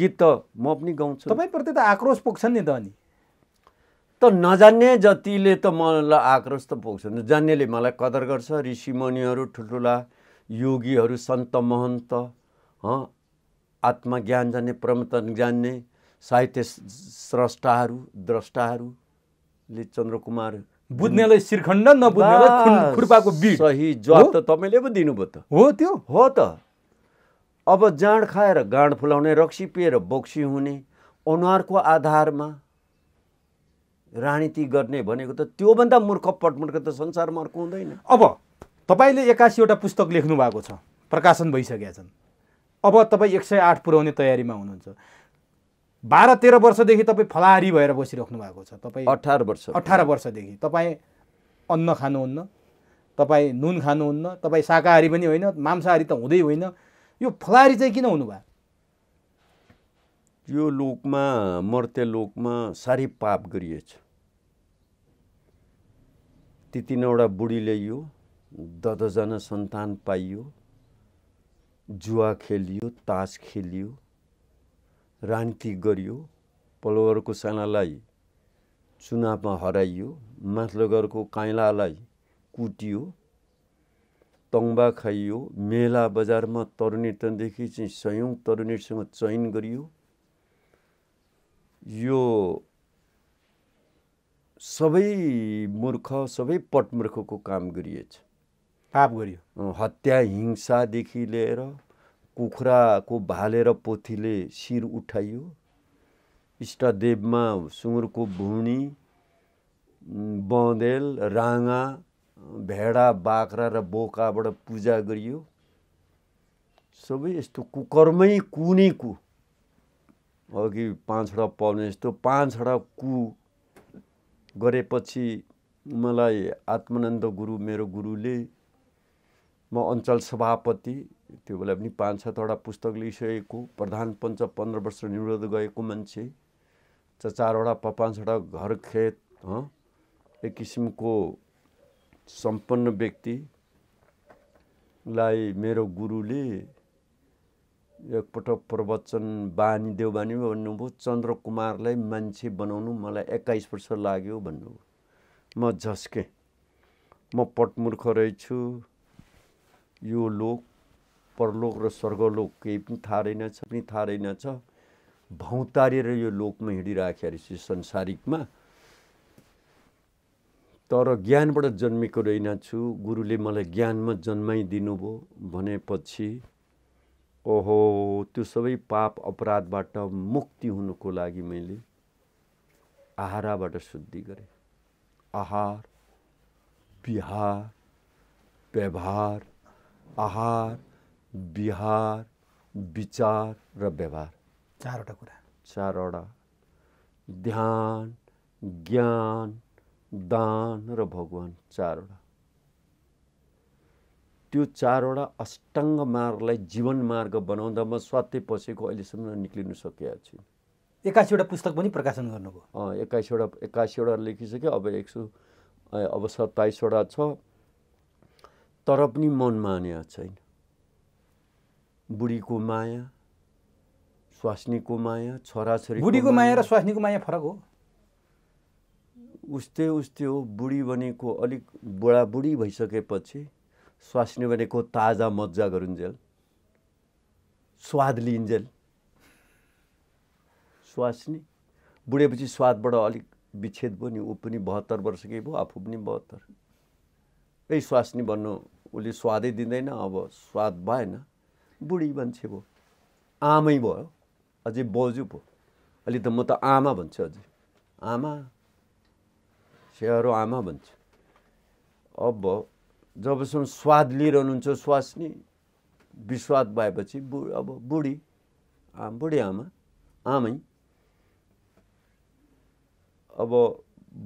गीत त म पनि गाउँछु तपाईँप्रति त आक्रोश पुग्छन् नि त अनि त नजान्ने जतिले त मलाई आक्रोश त पुग्छ जान्नेले मलाई कदर गर्छ ऋषिमुनिहरू ठुल्ठुला योगीहरू सन्त महन्त आत्मज्ञान जान्ने प्रमतन जान्ने साहित्य स्रष्टाहरू द्रष्टाहरूले चन्द्रकुमार बुझ्नेलाई शिरखण्ड नबुझ्नेलाई खुर्पाको सही जवाब त तपाईँले पो दिनुभयो त हो त्यो हो त अब जाँड खाएर गाँड फुलाउने रक्सी पिएर बोक्सी हुने अनुहारको आधारमा राजनीति गर्ने भनेको त त्योभन्दा मूर्ख पटमुर्ख त संसारमा अर्को हुँदैन अब तपाईँले एक्कासीवटा पुस्तक लेख्नु भएको छ प्रकाशन भइसकेका छन् अब तपाईँ एक सय आठ पुऱ्याउने तयारीमा हुनुहुन्छ बाह्र तेह्र वर्षदेखि तपाईँ फलाहारी भएर बसिराख्नु भएको छ तपाईँ अठार वर्ष अठार वर्षदेखि तपाईँ अन्न खानुहुन्न तपाईँ नुन खानुहुन्न तपाईँ शाकाहारी पनि होइन मांसाहारी त हुँदै होइन यो फलाहारी चाहिँ किन हुनुभयो यो लोकमा मर्त्य लोकमा साह्रै पाप गरिएछ त्यति नौवटा बुढी ल्याइयो दसजना सन्तान पाइयो जुवा खेलियो तास खेलियो रान्ति गरियो पलवरको सानालाई चुनावमा हराइयो माथिलो घरको काइलालाई कुटियो तङ्बा खाइयो मेला बजारमा तरुणी तनदेखि चाहिँ सयौँ तरुणीसँग चयन गरियो यो सबै मूर्ख सबै पटमूर्खको काम गरिएछ पाप गरियो हत्या हिंसादेखि लिएर कुखुराको भालेर पोथीले शिर उठाइयो इष्टदेवमा सुँगुरको भुँडी बँदेल राँगा भेडा बाख्रा र बोकाबाट पूजा गरियो सबै यस्तो कुकर्मै कुनै कु अघि पाँचवटा पाउने जस्तो पाँचवटा कु गरेपछि मलाई आत्मानन्द गुरु मेरो गुरुले म अञ्चल सभापति त्यो बेला पनि पाँच सातवटा पुस्तक लिइसकेको प्रधान पञ्च पन्ध्र वर्ष निवृत्त गएको मान्छे चारवटा पा पाँचवटा घर खेत एक किसिमको सम्पन्न व्यक्तिलाई मेरो गुरुले एकपटक प्रवचन बानी देवबानी भन्नुभयो चन्द्र कुमारलाई मान्छे बनाउनु मलाई एक्काइस वर्ष लाग्यो भन्नुभयो म झस्केँ म पटमूर्ख रहेछु यो लोक परलोक र स्वर्गलोक केही पनि थाहा रहेनछ पनि थाहा रहेनछ भौतारेर यो लोकमा हिँडिराखेको रहेछ संसारिकमा तर ज्ञानबाट जन्मेको रहेनछु गुरुले मलाई ज्ञानमा जन्माइदिनु भयो भनेपछि ओहो त्यो सबै पाप अपराधबाट मुक्ति हुनुको लागि मैले आहाराबाट शुद्धि गरेँ आहार बिहार व्यवहार आहार बिहार विचार र व्यवहार चारवटा कुरा चारवटा ध्यान ज्ञान दान र भगवान् चारवटा त्यो चारवटा अष्टाङ्ग मार्गलाई जीवन मार्ग बनाउँदा म स्वात्तै पसेको अहिलेसम्म निक्लिनु सकेका छु एक्कासीवटा पुस्तक पनि प्रकाशन गर्नुभयो अँ एक्काइसवटा एक्कासीवटा लेखिसक्यो अब एक सौ अब सत्ताइसवटा छ तर पनि मन माने छैन बुढीको माया स्वास्नीको माया छोराछोरी बुढीको माया र स्वास्नीको माया फरक हो उस्तै उस्तै हो बुढी भनेको अलिक बुढाबुढी भइसकेपछि स्वास्नी भनेको ताजा मजा गरुन्जेल स्वाद लिइन्जेल स्वास्नी बुढेपछि स्वादबाट अलिक विच्छेद भयो नि ऊ पनि बहत्तर वर्षकै भयो आफू पनि बहत्तर ए स्वास्नी भन्नु उसले स्वादै दिँदैन अब स्वाद भएन बुढी मान्छे भयो आमै भयो अझै बजु भयो अलि त म त आमा भन्छु अझै आमा स्याहारो आमा भन्छु अब जबसम्म स्वाद लिइरहनुहुन्छ स्वास्नी नै विस्वाद भएपछि बु अब बुढी बुढी आमा आमै अब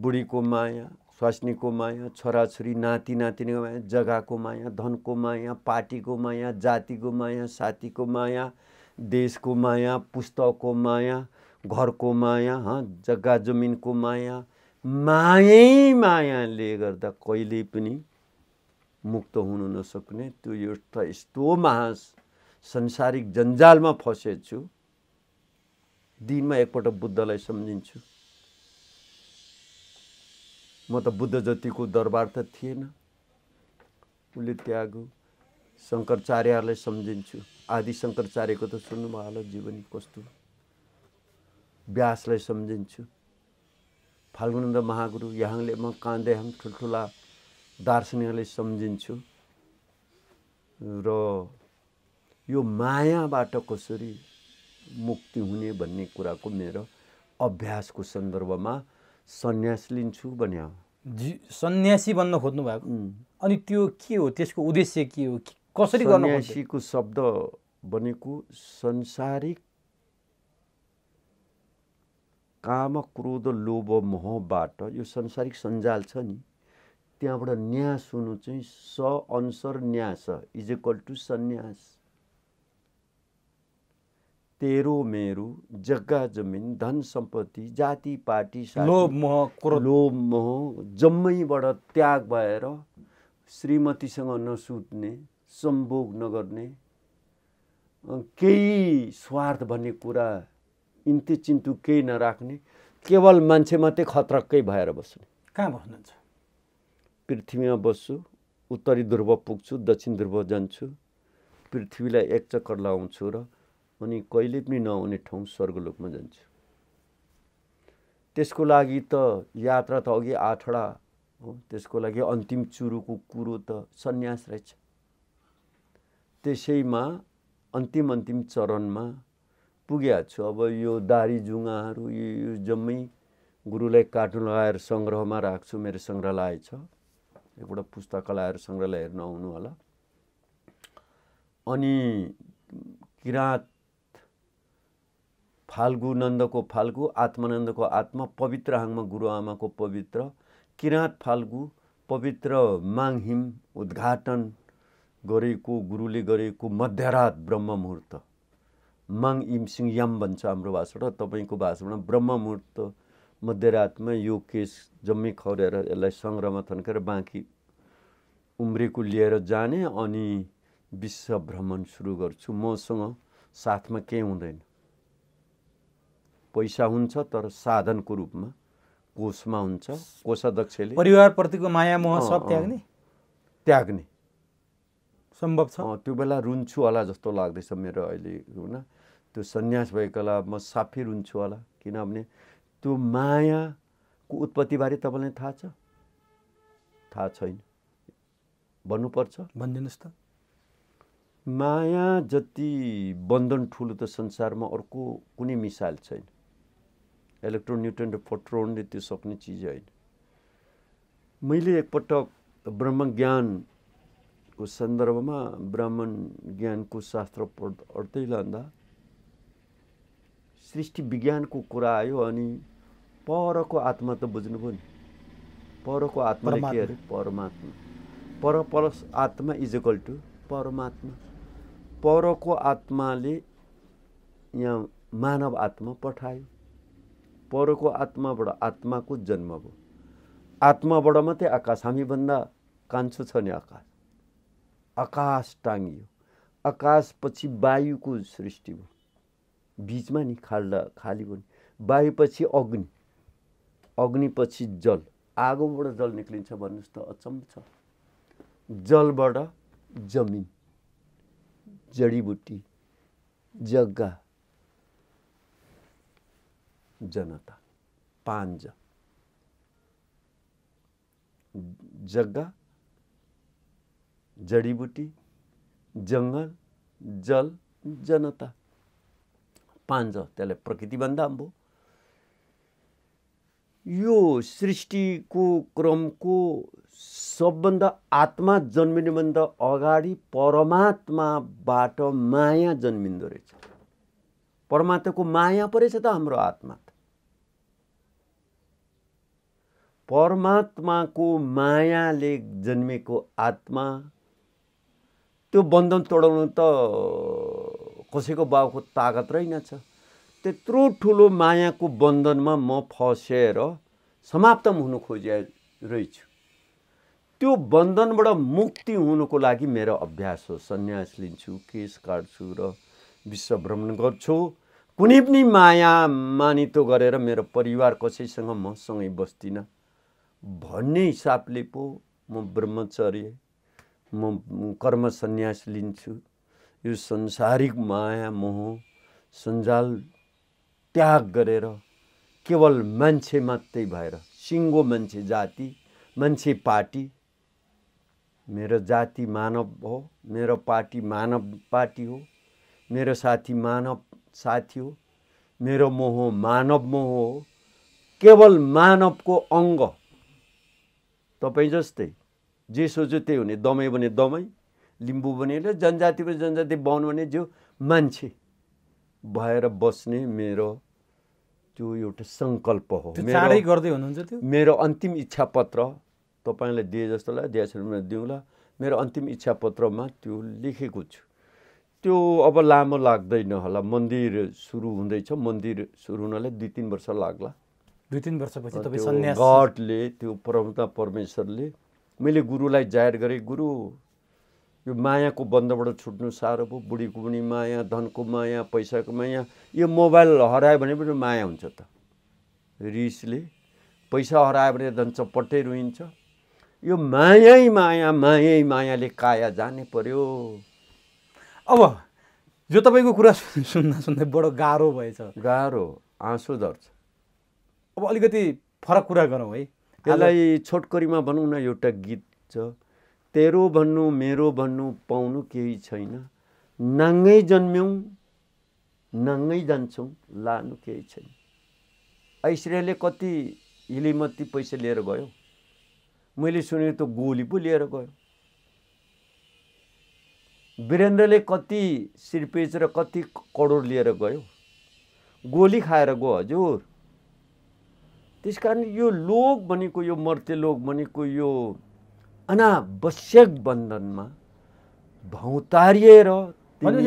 बुढीको माया स्वास्नीको माया छोराछोरी नाति नातिनीको माया जग्गाको माया धनको माया पार्टीको माया जातिको माया साथीको माया देशको माया पुस्तकको माया घरको माया हँ जग्गा जमिनको माया मायै मायाले गर्दा कहिले पनि मुक्त हुनु नसक्ने त्यो एउटा यस्तो महा संसारिक जन्जालमा फसेछु दिनमा एकपल्ट बुद्धलाई सम्झिन्छु म त बुद्ध जतिको दरबार त थिएन उसले त्यागो शङ्कराचार्यलाई सम्झिन्छु आदि शङ्कराचार्यको त सुन्नुभयो होला जीवनी कस्तो व्यासलाई सम्झिन्छु फाल्गुनन्द महागुरु यहाँले म काँदै हाम ठुल्ठुला दार्शनिकलाई सम्झिन्छु र यो मायाबाट कसरी मुक्ति हुने भन्ने कुराको मेरो अभ्यासको सन्दर्भमा सन्यास लिन्छु भने सन्यासी बन्न खोज्नु भएको अनि त्यो के हो त्यसको उद्देश्य के हो कसरी सन्यासीको शब्द भनेको संसारिक काम क्रोध लोभ मोहबाट यो संसारिक सञ्जाल छ नि त्यहाँबाट न्यास हुनु चाहिँ स अनसर न्यास इज इक्वल टु सन्यास तेरो मेरो जग्गा जमिन धन सम्पत्ति जाति पार्टी लोभ मोह लोभ मोह जम्मैबाट त्याग भएर श्रीमतीसँग नसुत्ने सम्भोग नगर्ने केही स्वार्थ भन्ने कुरा इन्ति चिन्तु केही नराख्ने केवल मान्छे मात्रै खतरक्कै भएर बस्ने कहाँ भन्नुहुन्छ पृथ्वीमा बस्छु उत्तरी ध्रुव पुग्छु दक्षिण ध्रुव जान्छु पृथ्वीलाई एक चक्कर लगाउँछु र अनि कहिले पनि नहुने ठाउँ स्वर्गलोकमा जान्छु त्यसको लागि त यात्रा त अघि आठवटा हो त्यसको लागि अन्तिम चुरुको कुरो त सन्यास रहेछ त्यसैमा अन्तिम अन्तिम चरणमा पुगेको छु अब यो दारी जुङ्गाहरू यो जम्मै गुरुलाई काट्नु लगाएर सङ्ग्रहमा राख्छु मेरो सङ्ग्रहालय छ एउटा पुस्तकालयहरू सङ्ग्रहालय हेर्न आउनु होला अनि किराँत फाल्गुनन्दको फाल्गु आत्मानन्दको आत्मा पवित्र हाङमा गुरुआमाको पवित्र किराँत फाल्गु पवित्र माङहिम उद्घाटन गरेको गुरुले गरेको मध्यरात ब्रह्म मुहुर्त माङ इमसिङ याम भन्छ हाम्रो भाषाबाट तपाईँको भाषाबाट ब्रह्म मुहुर्त मध्यरातमा यो केस जम्मी खरेर यसलाई सङ्ग्रहमा थन्केर बाँकी उम्रेको लिएर जाने अनि विश्व भ्रमण सुरु गर्छु मसँग साथमा केही हुँदैन पैसा हुन्छ तर साधनको रूपमा कोषमा हुन्छ कोषाध्यक्षले परिवारप्रतिको माया मोह सब त्याग्ने त्याग्ने सम्भव छ त्यो बेला रुन्छु होला जस्तो लाग्दैछ मेरो अहिले होइन त्यो सन्यास भएको बेला म साफी रुन्छु होला किनभने त्यो मायाको उत्पत्तिबारे तपाईँलाई थाहा छ थाहा छैन भन्नुपर्छ भनिदिनुहोस् त माया जति बन्धन ठुलो त संसारमा अर्को कुनै मिसाइल छैन इलेक्ट्रोन न्युट्रोन र फोट्रोनले त्यो सक्ने चिज होइन मैले एकपटक ब्रह्मज्ञानको सन्दर्भमा ब्राह्मण ज्ञानको शास्त्र पढ्दै लाँदा सृष्टि विज्ञानको कुरा आयो अनि परको आत्मा त बुझ्नुभयो नि परको आत्मा के अरे परमात्मा पर प्लस आत्मा इज इक्वल टु परमात्मा परको आत्माले यहाँ मानव आत्मा पठायो परको आत्माबाट आत्माको जन्म भयो आत्माबाट मात्रै आकाश हामीभन्दा कान्छो छ नि आकाश आकाश टाङ्गियो आकाशपछि वायुको सृष्टि भयो बिचमा नि खाल्डा खाली भयो वायुपछि अग्नि अग्निपछि जल आगोबाट जल निक्लिन्छ भन्नुहोस् त अचम्म छ जलबाट जमिन जडीबुटी जग्गा जनता पाँच जग्गा जडीबुटी जङ्गल जल जनता पाँच त्यसलाई प्रकृतिभन्दा पनि यो सृष्टिको क्रमको सबभन्दा आत्मा जन्मिनुभन्दा अगाडि परमात्माबाट माया जन्मिँदो रहेछ परमात्माको माया परेछ त हाम्रो आत्मा परमात्माको मायाले जन्मेको आत्मा त्यो बन्धन तोडाउनु त कसैको बाउको तागत छ त्यत्रो ठुलो मायाको बन्धनमा म फसेर समाप्तम हुनु खोजे रहेछु त्यो बन्धनबाट मुक्ति हुनुको लागि मेरो अभ्यास हो सन्यास लिन्छु केस काट्छु र विश्व भ्रमण गर्छु कुनै पनि माया मानित गरेर मेरो परिवार कसैसँग मसँगै बस्दिनँ भन्ने हिसाबले पो म ब्रह्मचर्य म कर्म सन्यास लिन्छु यो संसारिक माया मोह सञ्जाल त्याग गरेर केवल मान्छे मात्रै भएर सिङ्गो मान्छे जाति मान्छे पार्टी मेरो जाति मानव हो मेरो पार्टी मानव पार्टी हो मेरो साथी मानव साथी हो मेरो मोह मानव मोह हो केवल मानवको अङ्ग तपाईँ जस्तै जे सोच्यो त्यही हुने दमै भने दमै लिम्बू भने जनजाति भने जनजाति बाहुन भने जो मान्छे भएर बस्ने मेरो त्यो एउटा सङ्कल्प हो चाँडै गर्दै हुनुहुन्छ त्यो मेरो अन्तिम इच्छा पत्र तपाईँलाई दिए जस्तो लाग्यो दिएसम्म दिउँला मेरो अन्तिम इच्छा पत्रमा त्यो लेखेको छु त्यो अब लामो लाग्दैन होला मन्दिर सुरु हुँदैछ मन्दिर सुरु हुनलाई दुई तिन वर्ष लाग्ला दुई तिन वर्षपछि तपाईँ घटले त्यो परमता परमेश्वरले मैले गुरुलाई जाहेर गरेँ गुरु यो मायाको बन्धबाट छुट्नु साह्रो भयो बुढीको पनि माया धनको माया पैसाको माया यो मोबाइल हरायो भने पनि माया हुन्छ त रिसले पैसा हरायो भने धन चपट्टै रोइन्छ यो मायै माया मायै मायाले काया जाने पर्यो अब यो तपाईँको कुरा सुन्दा सुन्दै बडो गाह्रो भएछ गाह्रो आँसु झर्छ अब अलिकति फरक कुरा गरौँ है यसलाई छोटकरीमा भनौँ न एउटा गीत छ तेरो भन्नु मेरो भन्नु पाउनु केही छैन नाङ्गै जन्म्यौँ नाङ्गै जान्छौँ लानु केही छैन ऐश्वर्याले कति हिलिमती पैसा लिएर गयो मैले सुने त गोली पो लिएर गयो वीरेन्द्रले कति सिरपेज र कति करोड लिएर गयो गोली खाएर गयो हजुर त्यस कारण यो लोक भनेको यो मर्त्य लोक भनेको यो अनावश्यक बन्धनमा भौतारिएर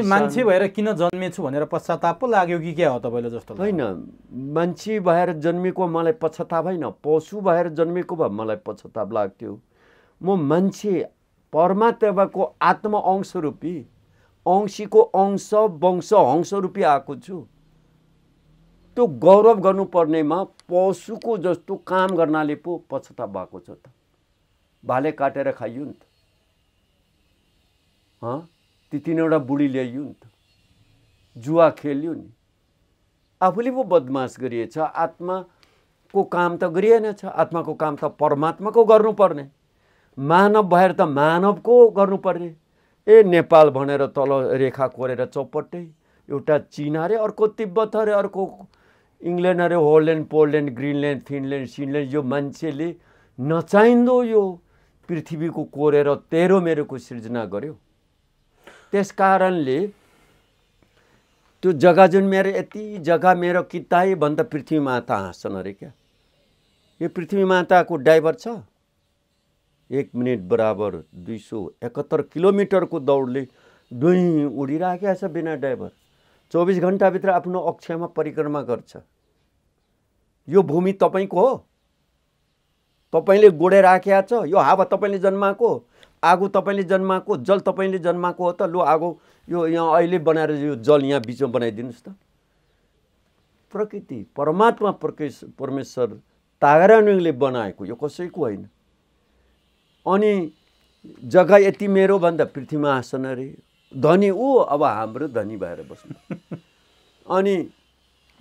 मान्छे भएर किन जन्मेछु भनेर पश्चाताप पो लाग्यो कि क्या हो तपाईँले जस्तो होइन मान्छे भएर जन्मेको मलाई पश्चाताप होइन पशु भएर जन्मेको भए मलाई पश्चाताप लाग्थ्यो म मान्छे परमात्माको आत्मा अंशरूपी रूपी अंशीको अंश वंश हंस रूपी आएको छु त्यो गौरव गर्नुपर्नेमा पशुको जस्तो काम गर्नाले पो पश्चाताप भएको छ त भाले काटेर खाइयो नि त ती तिनवटा बुढी ल्याइयो नि त जुवा खेल्यो नि आफूले पो बदमास गरिएछ आत्माको काम त गरिएन गरिएनछ आत्माको काम त परमात्माको गर्नुपर्ने मानव भएर त मानवको गर्नुपर्ने ए नेपाल भनेर तल रेखा कोरेर चौपट्टै एउटा चिन अरे अर्को तिब्बत अरे अर्को इङ्ल्यान्ड अरे होल्यान्ड पोल्यान्ड ग्रिनल्यान्ड फिनल्यान्ड सिनल्यान्ड यो मान्छेले नचाहिँदो यो पृथ्वीको कोरेर तेह्रो मेरोको सिर्जना गर्यो त्यस कारणले त्यो जग्गा जुन मेरो यति जग्गा मेरो किताए भन्दा पृथ्वी माता हाँस्छन् अरे क्या यो पृथ्वी माताको ड्राइभर छ एक मिनट बराबर दुई सौ एकहत्तर किलोमिटरको दौडले दुई उडिरहेको छ बिना ड्राइभर चौबिस घन्टाभित्र आफ्नो अक्षमा परिक्रमा गर्छ यो भूमि तपाईँको हो तपाईँले गोडे राखेको छ यो हावा तपाईँले जन्माएको आगो तपाईँले जन्माएको जल तपाईँले जन्माएको हो त लु आगो यो यहाँ अहिले बनाएर यो जल यहाँ बिचमा बनाइदिनुहोस् त प्रकृति परमात्मा प्रकेश परमेश्वर तागरानुङले बनाएको यो कसैको होइन अनि जग्गा यति मेरो भन्दा पृथ्वीमा आसन अरे धनी ऊ अब हाम्रो धनी भएर बस्नु अनि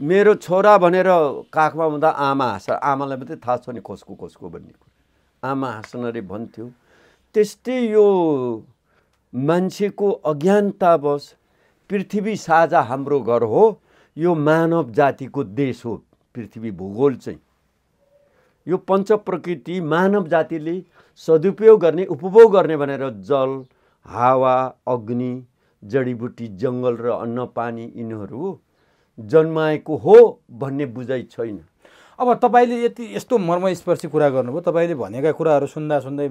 मेरो छोरा भनेर काखमा हुँदा आमा हाँस आमालाई मात्रै थाहा छ नि कसको कसको भन्ने आमा हाँस्न रे भन्थ्यो त्यस्तै यो मान्छेको अज्ञानतावश पृथ्वी साझा हाम्रो घर हो यो मानव जातिको देश हो पृथ्वी भूगोल चाहिँ यो पञ्च प्रकृति मानव जातिले सदुपयोग गर्ने उपभोग गर्ने भनेर जल हावा अग्नि जडीबुटी जङ्गल र अन्नपानी यिनीहरू हो जन्माएको हो भन्ने बुझाइ छैन अब तपाईँले यति यस्तो मर्मस्पर्शी कुरा गर्नुभयो तपाईँले भनेका कुराहरू सुन्दा सुन्दै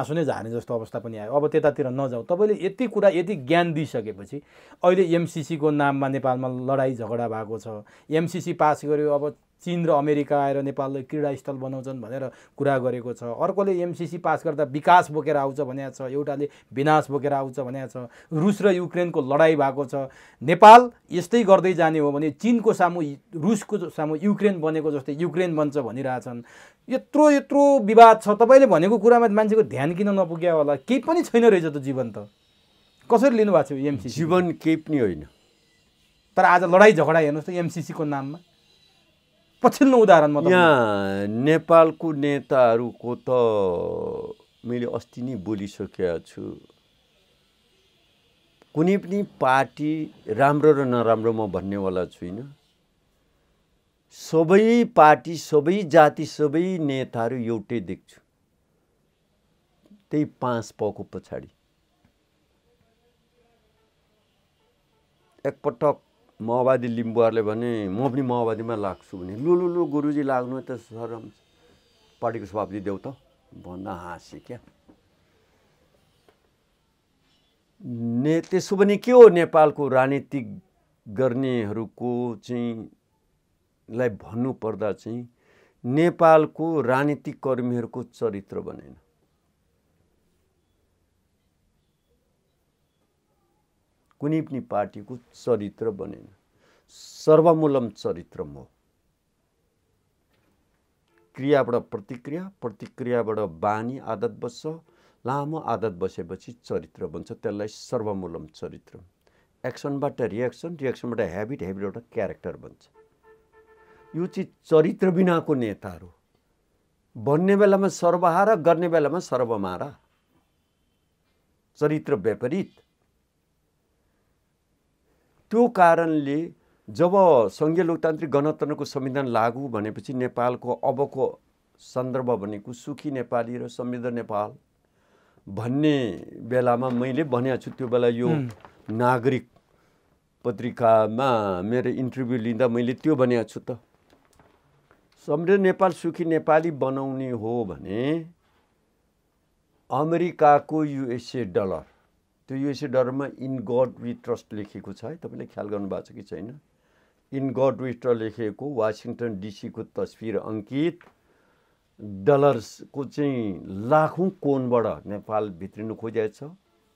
आँसु नै झार्ने जस्तो अवस्था पनि आयो अब त्यतातिर नजाउँ तपाईँले यति कुरा यति ज्ञान दिइसकेपछि अहिले एमसिसीको नाममा नेपालमा लडाइँ झगडा भएको छ एमसिसी पास गर्यो अब चिन र अमेरिका आएर नेपाललाई क्रीडास्थल बनाउँछन् भनेर कुरा गरेको छ अर्कोले एमसिसी पास गर्दा विकास बोकेर आउँछ भने छ एउटाले विनाश बोकेर आउँछ भने छ रुस र युक्रेनको लडाइँ भएको छ नेपाल यस्तै गर्दै जाने हो भने चिनको सामु रुसको सामु युक्रेन बनेको जस्तै युक्रेन बन्छ भनिरहेछन् यत्रो यत्रो विवाद छ तपाईँले भनेको कुरामा मान्छेको ध्यान किन नपुग्यो होला केही पनि छैन रहेछ त जीवन त कसरी लिनुभएको छ एमसिसी जीवन केही पनि होइन तर आज लडाइँ झगडा हेर्नुहोस् त एमसिसीको नाममा पछिल्लो उदाहरण यहाँ नेपालको नेताहरूको त मैले अस्ति नै बोलिसकेका छु कुनै पनि पार्टी राम्रो र नराम्रो म भन्नेवाला छुइनँ सबै पार्टी सबै जाति सबै नेताहरू एउटै देख्छु त्यही पाँच पको पछाडि एकपटक माओवादी लिम्बुहरूले भने म पनि माओवादीमा लाग्छु भने लु लु लु गुरुजी लाग्नु त सर पार्टीको सभापति देऊ त भन्दा हाँसेँ क्या ने त्यसो भने के हो नेपालको राजनीतिक गर्नेहरूको चाहिँ लाई भन्नुपर्दा चाहिँ नेपालको राजनीतिक कर्मीहरूको चरित्र बनेन कुनै पनि पार्टीको चरित्र बनेन सर्वमूलम चरित्र म क्रियाबाट प्रतिक्रिया प्रतिक्रियाबाट बानी आदत बस्छ लामो आदत बसेपछि चरित्र बन्छ त्यसलाई सर्वमूलम चरित्र एक्सनबाट रिएक्सन रिएक्सनबाट ह्याबिट ह्याबिटबाट क्यारेक्टर बन्छ यो चाहिँ चरित्र बिनाको नेताहरू भन्ने बेलामा सर्वहारा गर्ने बेलामा सर्वमारा चरित्र विपरीत त्यो कारणले जब सङ्घीय लोकतान्त्रिक गणतन्त्रको संविधान लागू भनेपछि नेपालको अबको सन्दर्भ भनेको सुखी नेपाली र समृद्ध नेपाल भन्ने बेलामा मैले भनेको छु त्यो बेला यो नागरिक पत्रिकामा मेरो इन्टरभ्यू लिँदा मैले त्यो भनेको छु त समृद्ध नेपाल सुखी नेपाली बनाउने हो भने अमेरिकाको युएसए डलर त्यो युएसए डलरमा इन गड वि ट्रस्ट लेखेको छ है तपाईँले ख्याल गर्नुभएको छ कि छैन इन गड वि ट्रस्ट लेखेको वासिङटन डिसीको तस्विर अङ्कित डलर्सको चाहिँ लाखौँ कोणबाट नेपाल भित्रिनु खोजेको छ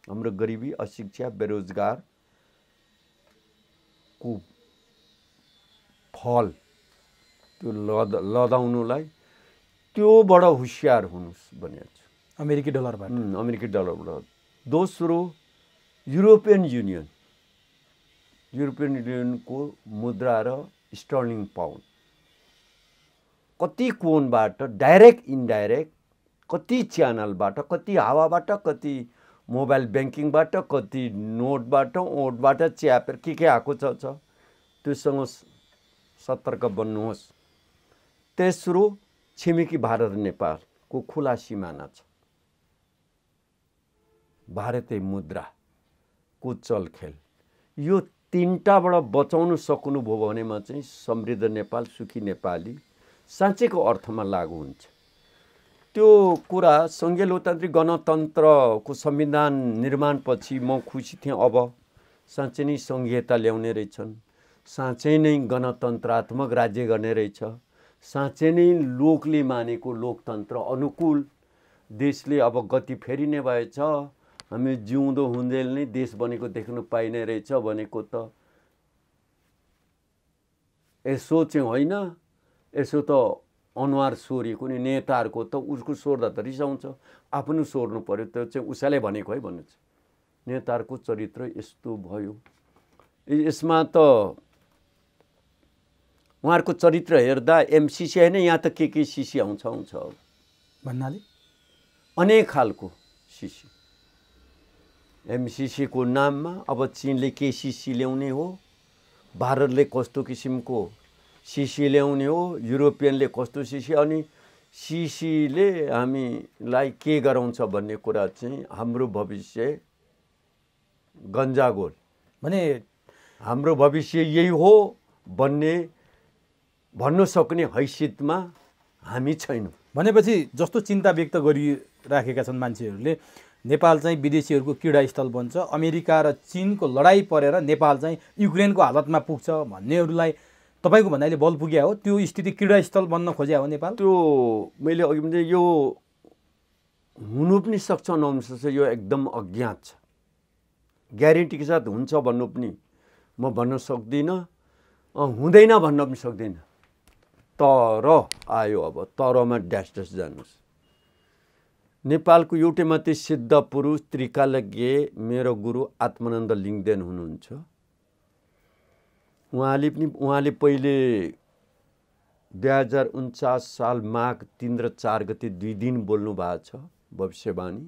हाम्रो गरिबी अशिक्षा बेरोजगार बेरोजगारको फल त्यो लद लदाउनुलाई त्योबाट होसियार हुनुहोस् भनेको छु अमेरिकी डलरबाट अमेरिकी डलरबाट दोस्रो युरोपियन युनियन युरोपियन युनियनको मुद्रा र स्टर्लिङ पाउन्ड कति कोनबाट डाइरेक्ट इन्डाइरेक्ट कति च्यानलबाट कति हावाबाट कति मोबाइल ब्याङ्किङबाट कति नोटबाट ओटबाट च्यापेर के के आएको छ त्योसँग सतर्क बन्नुहोस् तेस्रो छिमेकी भारत नेपालको खुला सिमाना छ भारतीय मुद्रा कुचल खेल यो तिनवटाबाट बचाउनु सक्नुभयो भनेमा चाहिँ समृद्ध नेपाल सुखी नेपाली साँच्चैको अर्थमा लागु हुन्छ त्यो कुरा सङ्घीय लोकतान्त्रिक गणतन्त्रको संविधान निर्माणपछि म खुसी थिएँ अब साँच्चै नै सङ्घीयता ल्याउने रहेछन् साँच्चै नै गणतन्त्रात्मक राज्य गर्ने रहेछ साँच्चै नै लोकले मानेको लोकतन्त्र अनुकूल देशले अब गति फेरिने भएछ हामी जिउँदो हुँदै नै देश बनेको देख्नु पाइने रहेछ भनेको त यसो चाहिँ होइन यसो त अनुहार सोरिएको कुनै नेताहरूको त उसको सोर्दा त रिसाउँछ आफ्नो सोर्नु पऱ्यो त्यो चाहिँ उसैले भनेको है भन्नु नेताहरूको चरित्र यस्तो भयो यसमा त उहाँहरूको चरित्र हेर्दा एमसिसी होइन यहाँ त के के सिसी आउँछ आउँछ भन्नाले अनेक खालको सिसी एमसिसीको नाममा अब चिनले केसिसी ल्याउने हो भारतले कस्तो किसिमको सिसी ल्याउने हो युरोपियनले कस्तो सिसी अनि सिसीले हामीलाई के गराउँछ भन्ने कुरा चाहिँ हाम्रो भविष्य गन्जागोल भने हाम्रो भविष्य यही हो भन्ने भन्न सक्ने हैसियतमा हामी छैनौँ भनेपछि जस्तो चिन्ता व्यक्त गरिराखेका छन् मान्छेहरूले नेपाल चाहिँ विदेशीहरूको क्रीडास्थल बन्छ अमेरिका र चिनको लडाइँ परेर नेपाल चाहिँ युक्रेनको हालतमा पुग्छ भन्नेहरूलाई तपाईँको अहिले बल पुग्या हो त्यो स्थिति क्रीडास्थल बन्न खोज्या हो नेपाल त्यो मैले अघि पनि यो हुनु पनि सक्छ नहुनु सक्छ यो एकदम अज्ञात छ ग्यारेन्टीको साथ हुन्छ भन्नु पनि म भन्न सक्दिनँ हुँदैन भन्न पनि सक्दिनँ तर आयो अब तरमा ड्यास ड्यास जानुहोस् नेपालको एउटै मात्रै सिद्ध पुरुष त्रिकालज्ञ मेरो गुरु आत्मानन्द लिङ्गदेन हुनुहुन्छ उहाँले पनि उहाँले पहिले दुई हजार उन्चास साल माघ तिन र चार गते दुई दिन बोल्नु भएको छ भविष्यवाणी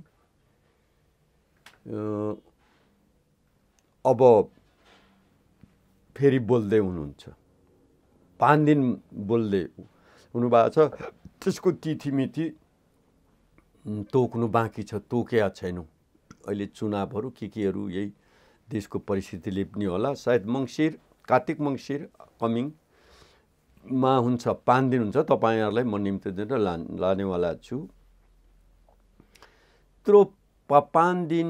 अब फेरि बोल्दै हुनुहुन्छ पाँच दिन बोल्दै हुनुभएको छ त्यसको तिथि मिति तोक्नु बाँकी छ तोकेका छैनौँ अहिले चुनावहरू के केहरू यही देशको परिस्थितिले पनि होला सायद मङ्सिर कार्तिक मङ्सिर मा हुन्छ पाँच दिन हुन्छ तपाईँहरूलाई म निम्ति दिएर ला लानेवाला छु यत्रो पाँच दिन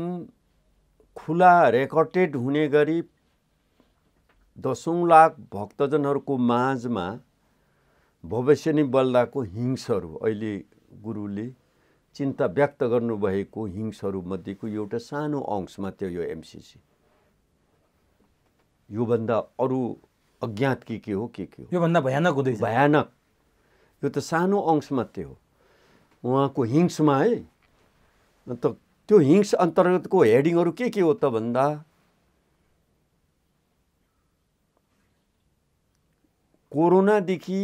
खुला रेकर्डेड हुने गरी दसौँ लाख भक्तजनहरूको माझमा भविष्य नै बल्दाको हिंसहरू अहिले गुरुले चिन्ता व्यक्त गर्नुभएको हिंसहरूमध्येको एउटा सानो अंश थियो यो एमसिसी योभन्दा अरू अज्ञात के के हो के के हो योभन्दा भयानक हुँदैछ भयानक यो त सानो अंश मात्रै हो उहाँको हिंसमा है अन्त त्यो हिंस अन्तर्गतको हेडिङहरू के के हो त भन्दा कोरोनादेखि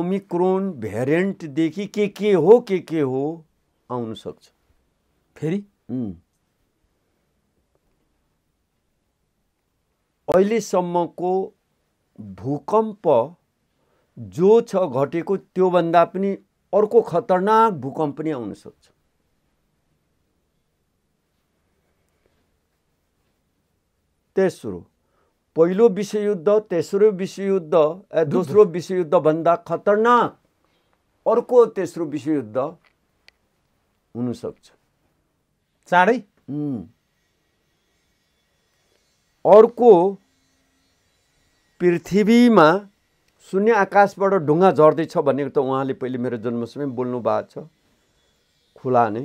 ओमिक्रोन भेरिएन्टदेखि के के हो के के हो आउन सक्छ फेरि अहिलेसम्मको भूकम्प जो छ घटेको त्योभन्दा पनि अर्को खतरनाक भूकम्प पनि आउन सक्छ तेस्रो पहिलो विश्वयुद्ध तेस्रो विश्वयुद्ध दोस्रो विश्वयुद्धभन्दा खतरनाक अर्को तेस्रो विश्वयुद्ध हुनसक्छ चाँडै अर्को पृथ्वीमा शून्य आकाशबाट ढुङ्गा झर्दैछ भनेको त उहाँले पहिले मेरो समय बोल्नु भएको छ खुला नै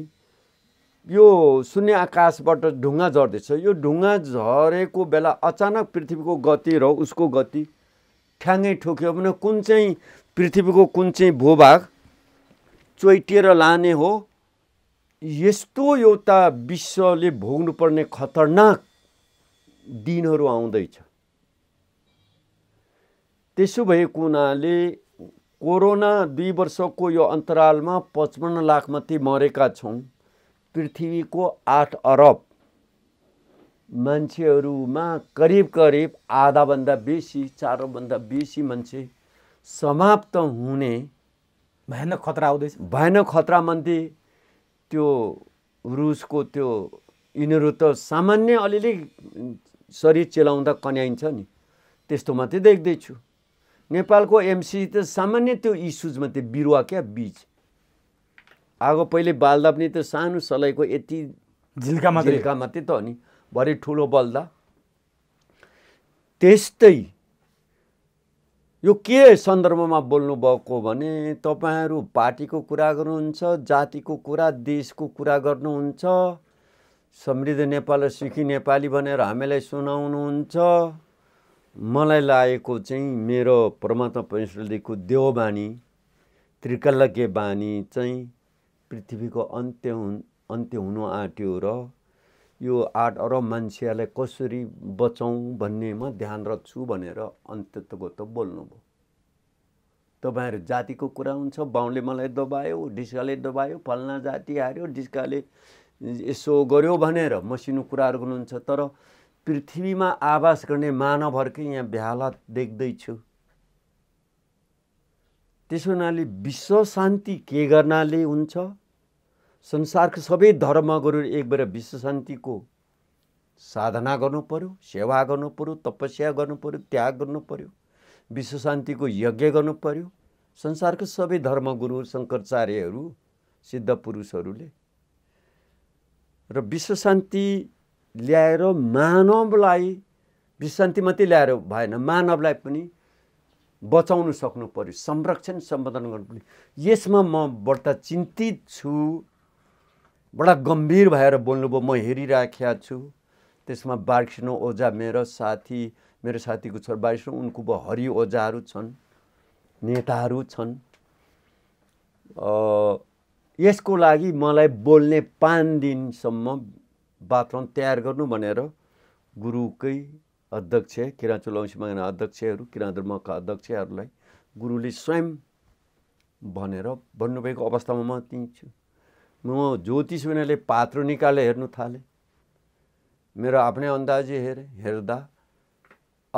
यो शून्य आकाशबाट ढुङ्गा झर्दैछ यो ढुङ्गा झरेको बेला अचानक पृथ्वीको गति र उसको गति ठ्याङ्गै ठोक्यो भने कुन चाहिँ पृथ्वीको कुन चाहिँ भूभाग चोइटिएर लाने हो यस्तो एउटा विश्वले भोग्नुपर्ने खतरनाक दिनहरू आउँदैछ त्यसो भएको हुनाले कोरोना दुई वर्षको यो अन्तरालमा पचपन्न लाख मात्रै मरेका छौँ पृथ्वीको आठ अरब मान्छेहरूमा करिब करिब आधाभन्दा बेसी चारभन्दा बेसी मान्छे समाप्त हुने भयानक खतरा आउँदैछ भयानक खतरामध्ये त्यो रुसको त्यो यिनीहरू त सामान्य अलिअलि शरीर चेलाउँदा कन्याइन्छ नि त्यस्तो मात्रै देख्दैछु नेपालको एमसी त सामान्य त्यो इस्युज मात्रै बिरुवा क्या बिज आगो पहिले बाल्दा पनि त्यो सानो सलाइको यति झिल्का मात्रै त हो नि भरे ठुलो बल्दा त्यस्तै यो के सन्दर्भमा बोल्नुभएको भने तपाईँहरू पार्टीको कुरा गर्नुहुन्छ जातिको कुरा देशको कुरा गर्नुहुन्छ समृद्ध नेपाल र सुखी नेपाली भनेर हामीलाई सुनाउनुहुन्छ मलाई लागेको चाहिँ मेरो परमात्मा परमेश्वरदेखिको देवबानी त्रिकल्लके बानी चाहिँ पृथ्वीको अन्त्य हुन् अन्त्य हुनु आँट्यो र यो आठ अरब मान्छेहरूलाई कसरी बचाउँ भन्नेमा ध्यान छु भनेर अन्त्यको त बोल्नुभयो तपाईँहरू जातिको कुरा हुन्छ बाहुनले मलाई दबायो डिस्काले दबायो फल्ना जाति हार्यो डिस्काले यसो गर्यो भनेर मसिनो कुराहरू गर्नुहुन्छ तर पृथ्वीमा आवास गर्ने मानवहरूकै यहाँ भ्याला देख्दैछु त्यसो हुनाले विश्व शान्ति के गर्नाले हुन्छ संसारको सबै धर्म गुरु एक भएर विश्व शान्तिको साधना गर्नु पऱ्यो सेवा गर्नु पऱ्यो तपस्या गर्नु पऱ्यो त्याग गर्नु पऱ्यो विश्व शान्तिको यज्ञ गर्नु पऱ्यो संसारको सबै धर्मगुरु शङ्कराचार्यहरू सिद्ध पुरुषहरूले र विश्व शान्ति ल्याएर मानवलाई विश्व शान्ति मात्रै ल्याएर भएन मानवलाई पनि बचाउनु सक्नु पऱ्यो संरक्षण सम्बोधन गर्नु पऱ्यो यसमा म बढ्दा चिन्तित छु बडा गम्भीर भएर बोल्नुभयो म हेरिराखेका छु त्यसमा बार्सिनो ओझा मेरो साथी मेरो साथीको छोरा बार्सिनो उनको भयो हरि ओझाहरू छन् नेताहरू छन् यसको लागि मलाई बोल्ने पाँच दिनसम्म बाथरुम तयार गर्नु भनेर गुरुकै अध्यक्ष किराँचुल माग्ने अध्यक्षहरू किराँदुर्मका अध्यक्षहरूलाई गुरुले स्वयं भनेर भन्नुभएको अवस्थामा म छु म ज्योतिष उनीहरूले पात्र निकाले हेर्नु थालेँ मेरो आफ्नै अन्दाजी हेरेँ हेर्दा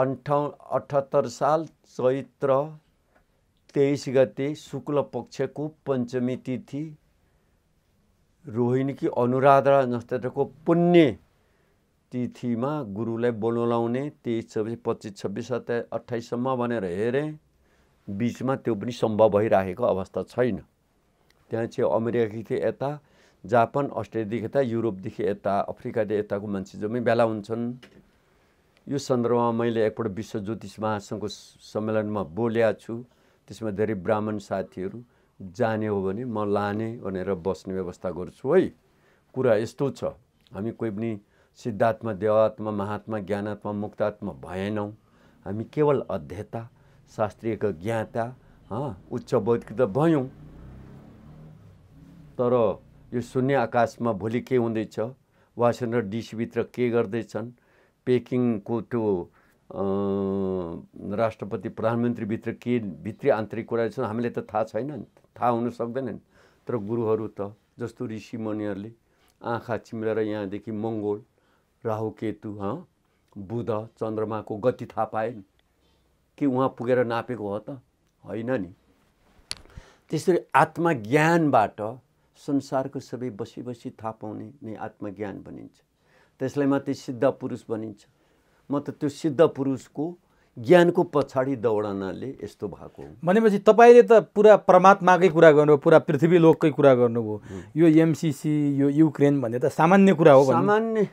अन्ठाउ अठहत्तर साल चैत्र तेइस गते शुक्ल पक्षको पञ्चमी तिथि रोहिणी कि अनुराधा नक्षत्रको पुण्य तिथिमा गुरुलाई बोलाउने तेइस छब्बिस पच्चिस छब्बिस सत्ताइस अठाइससम्म भनेर हेरेँ बिचमा त्यो पनि सम्भव भइराखेको अवस्था छैन त्यहाँ चाहिँ अमेरिकादेखि यता जापान अस्ट्रेलियादेखि यता युरोपदेखि यता अफ्रिकादेखि यताको मान्छे जम्मै भेला हुन्छन् यो सन्दर्भमा मैले एकपल्ट विश्व ज्योतिष महासङ्घको सम्मेलनमा बोलेको छु त्यसमा धेरै ब्राह्मण साथीहरू जाने हो भने म लाने भनेर बस्ने व्यवस्था गर्छु है कुरा यस्तो छ हामी कोही पनि सिद्धात्मा देवात्मा महात्मा ज्ञानात्मा मुक्तात्मा भएनौँ हामी केवल अध्ययता शास्त्रीयको ज्ञाता उच्च बौद्धिक त भयौँ तर यो शून्य आकाशमा भोलि के हुँदैछ वासिङटन डिसीभित्र के गर्दैछन् पेकिङको त्यो राष्ट्रपति प्रधानमन्त्रीभित्र के भित्री आन्तरिक कुरा छन् हामीले त थाहा छैन नि थाहा हुन सक्दैनन् तर गुरुहरू त जस्तो ऋषि ऋषिमुनिहरूले आँखा चिम्लेर यहाँदेखि मङ्गोल राहु केतु बुध चन्द्रमाको गति थाहा पाएन कि उहाँ पुगेर नापेको हो त होइन नि त्यसरी आत्मज्ञानबाट संसारको सबै बसी बसी थाहा पाउने नै आत्मज्ञान भनिन्छ त्यसलाई मात्रै सिद्ध पुरुष भनिन्छ म त त्यो सिद्ध पुरुषको ज्ञानको पछाडि दौडनाले यस्तो भएको हो भनेपछि तपाईँले त पुरा परमात्माकै कुरा गर्नुभयो पुरा पृथ्वी लोककै कुरा गर्नुभयो यो एमसिसी यो युक्रेन भन्ने त सामान्य कुरा हो सामान्य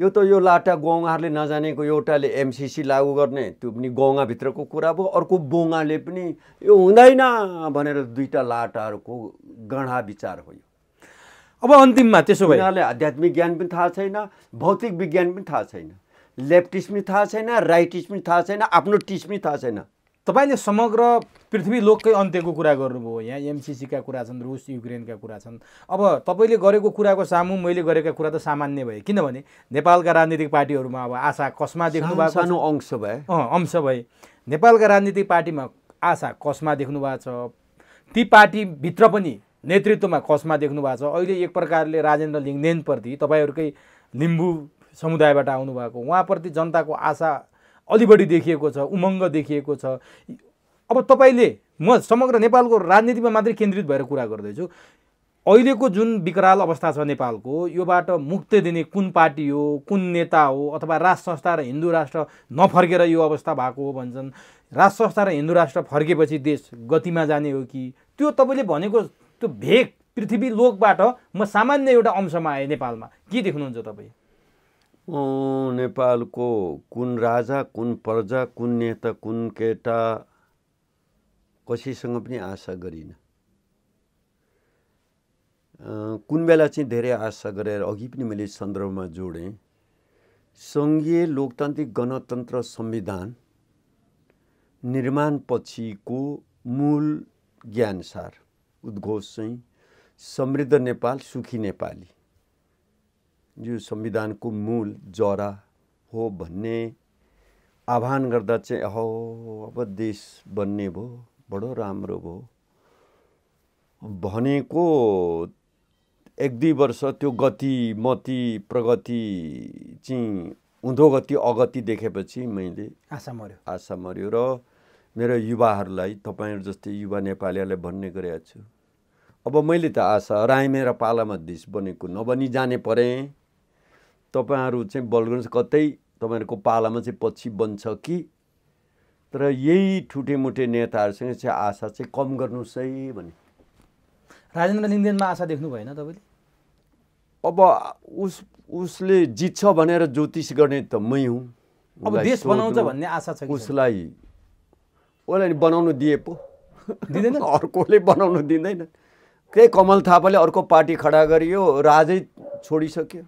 यो त यो लाटा गौँहरूले नजानेको एउटाले एमसिसी लागू गर्ने त्यो पनि गाउँभित्रको कुरा भयो अर्को बोङाले पनि यो हुँदैन भनेर दुईवटा लाटाहरूको गढा विचार हो यो अब अन्तिममा त्यसो भए उनीहरूले आध्यात्मिक ज्ञान पनि थाहा छैन भौतिक विज्ञान पनि थाहा छैन लेफ्ट पनि थाहा छैन राइट पनि थाहा छैन आफ्नो टिस्ट पनि थाहा छैन तपाईँले समग्र पृथ्वी लोककै अन्त्यको कुरा गर्नुभयो यहाँ एमसिसीका कुरा छन् रुस युक्रेनका कुरा छन् अब तपाईँले गरेको कुराको सामु मैले गरेका कुरा त सामान्य भए किनभने नेपालका राजनीतिक पार्टीहरूमा अब आशा कसमा देख्नु भएको सानो अंश भए अँ अंश भए नेपालका राजनीतिक पार्टीमा आशा कसमा देख्नु भएको छ ती पार्टीभित्र पनि नेतृत्वमा कसमा देख्नु भएको छ अहिले एक प्रकारले राजेन्द्र लिङ्गदेनप्रति तपाईँहरूकै लिम्बू समुदायबाट आउनुभएको उहाँप्रति जनताको आशा अलि बढी देखिएको छ उमङ्ग देखिएको छ अब तपाईँले म समग्र नेपालको राजनीतिमा मात्रै केन्द्रित भएर कुरा गर्दैछु अहिलेको जुन विकराल अवस्था छ नेपालको योबाट मुक्ति दिने कुन पार्टी हो कुन नेता हो अथवा राज संस्था र हिन्दू राष्ट्र नफर्केर यो अवस्था भएको हो भन्छन् राज संस्था र हिन्दू राष्ट्र फर्केपछि देश गतिमा जाने हो कि त्यो तपाईँले भनेको त्यो भेग पृथ्वी लोकबाट म सामान्य एउटा अंशमा आएँ नेपालमा के देख्नुहुन्छ तपाईँ नेपालको कुन राजा कुन प्रजा कुन नेता कुन केटा कसैसँग पनि आशा गरिनँ कुन बेला चाहिँ धेरै आशा गरेर अघि पनि मैले सन्दर्भमा जोडेँ सङ्घीय लोकतान्त्रिक गणतन्त्र संविधान निर्माणपछिको मूल ज्ञानसार उद्घोष चाहिँ समृद्ध नेपाल सुखी नेपाली यो संविधानको मूल जरा हो भन्ने आह्वान गर्दा चाहिँ हो अब देश बन्ने भयो बडो राम्रो भयो भनेको एक दुई वर्ष त्यो गति मति प्रगति चाहिँ गति अगति देखेपछि मैले आशा मऱ्यो आशा मऱ्यो र मेरो युवाहरूलाई तपाईँहरू जस्तै युवा नेपालीहरूलाई भन्ने गरेको छु अब मैले त आशा राई मेरा पालामा देश बनेको नबनी जाने परेँ तपाईँहरू चाहिँ बल कतै तपाईँहरूको पालामा चाहिँ पछि बन्छ कि तर यही ठुटेमुटे नेताहरूसँग चाहिँ आशा चाहिँ कम गर्नुहोस् है भने राजेन्द्र लिङ्गदेनमा आशा देख्नु भएन तपाईँले अब उस उसले जित्छ भनेर ज्योतिष गर्ने त मै हुँ अब देश बनाउँछ भन्ने आशा छ उसलाई उसलाई नि बनाउनु दिए पो दिँदैन अर्कोले बनाउनु दिँदैन त्यही कमल थापाले अर्को पार्टी खडा गरियो राजै छोडिसक्यो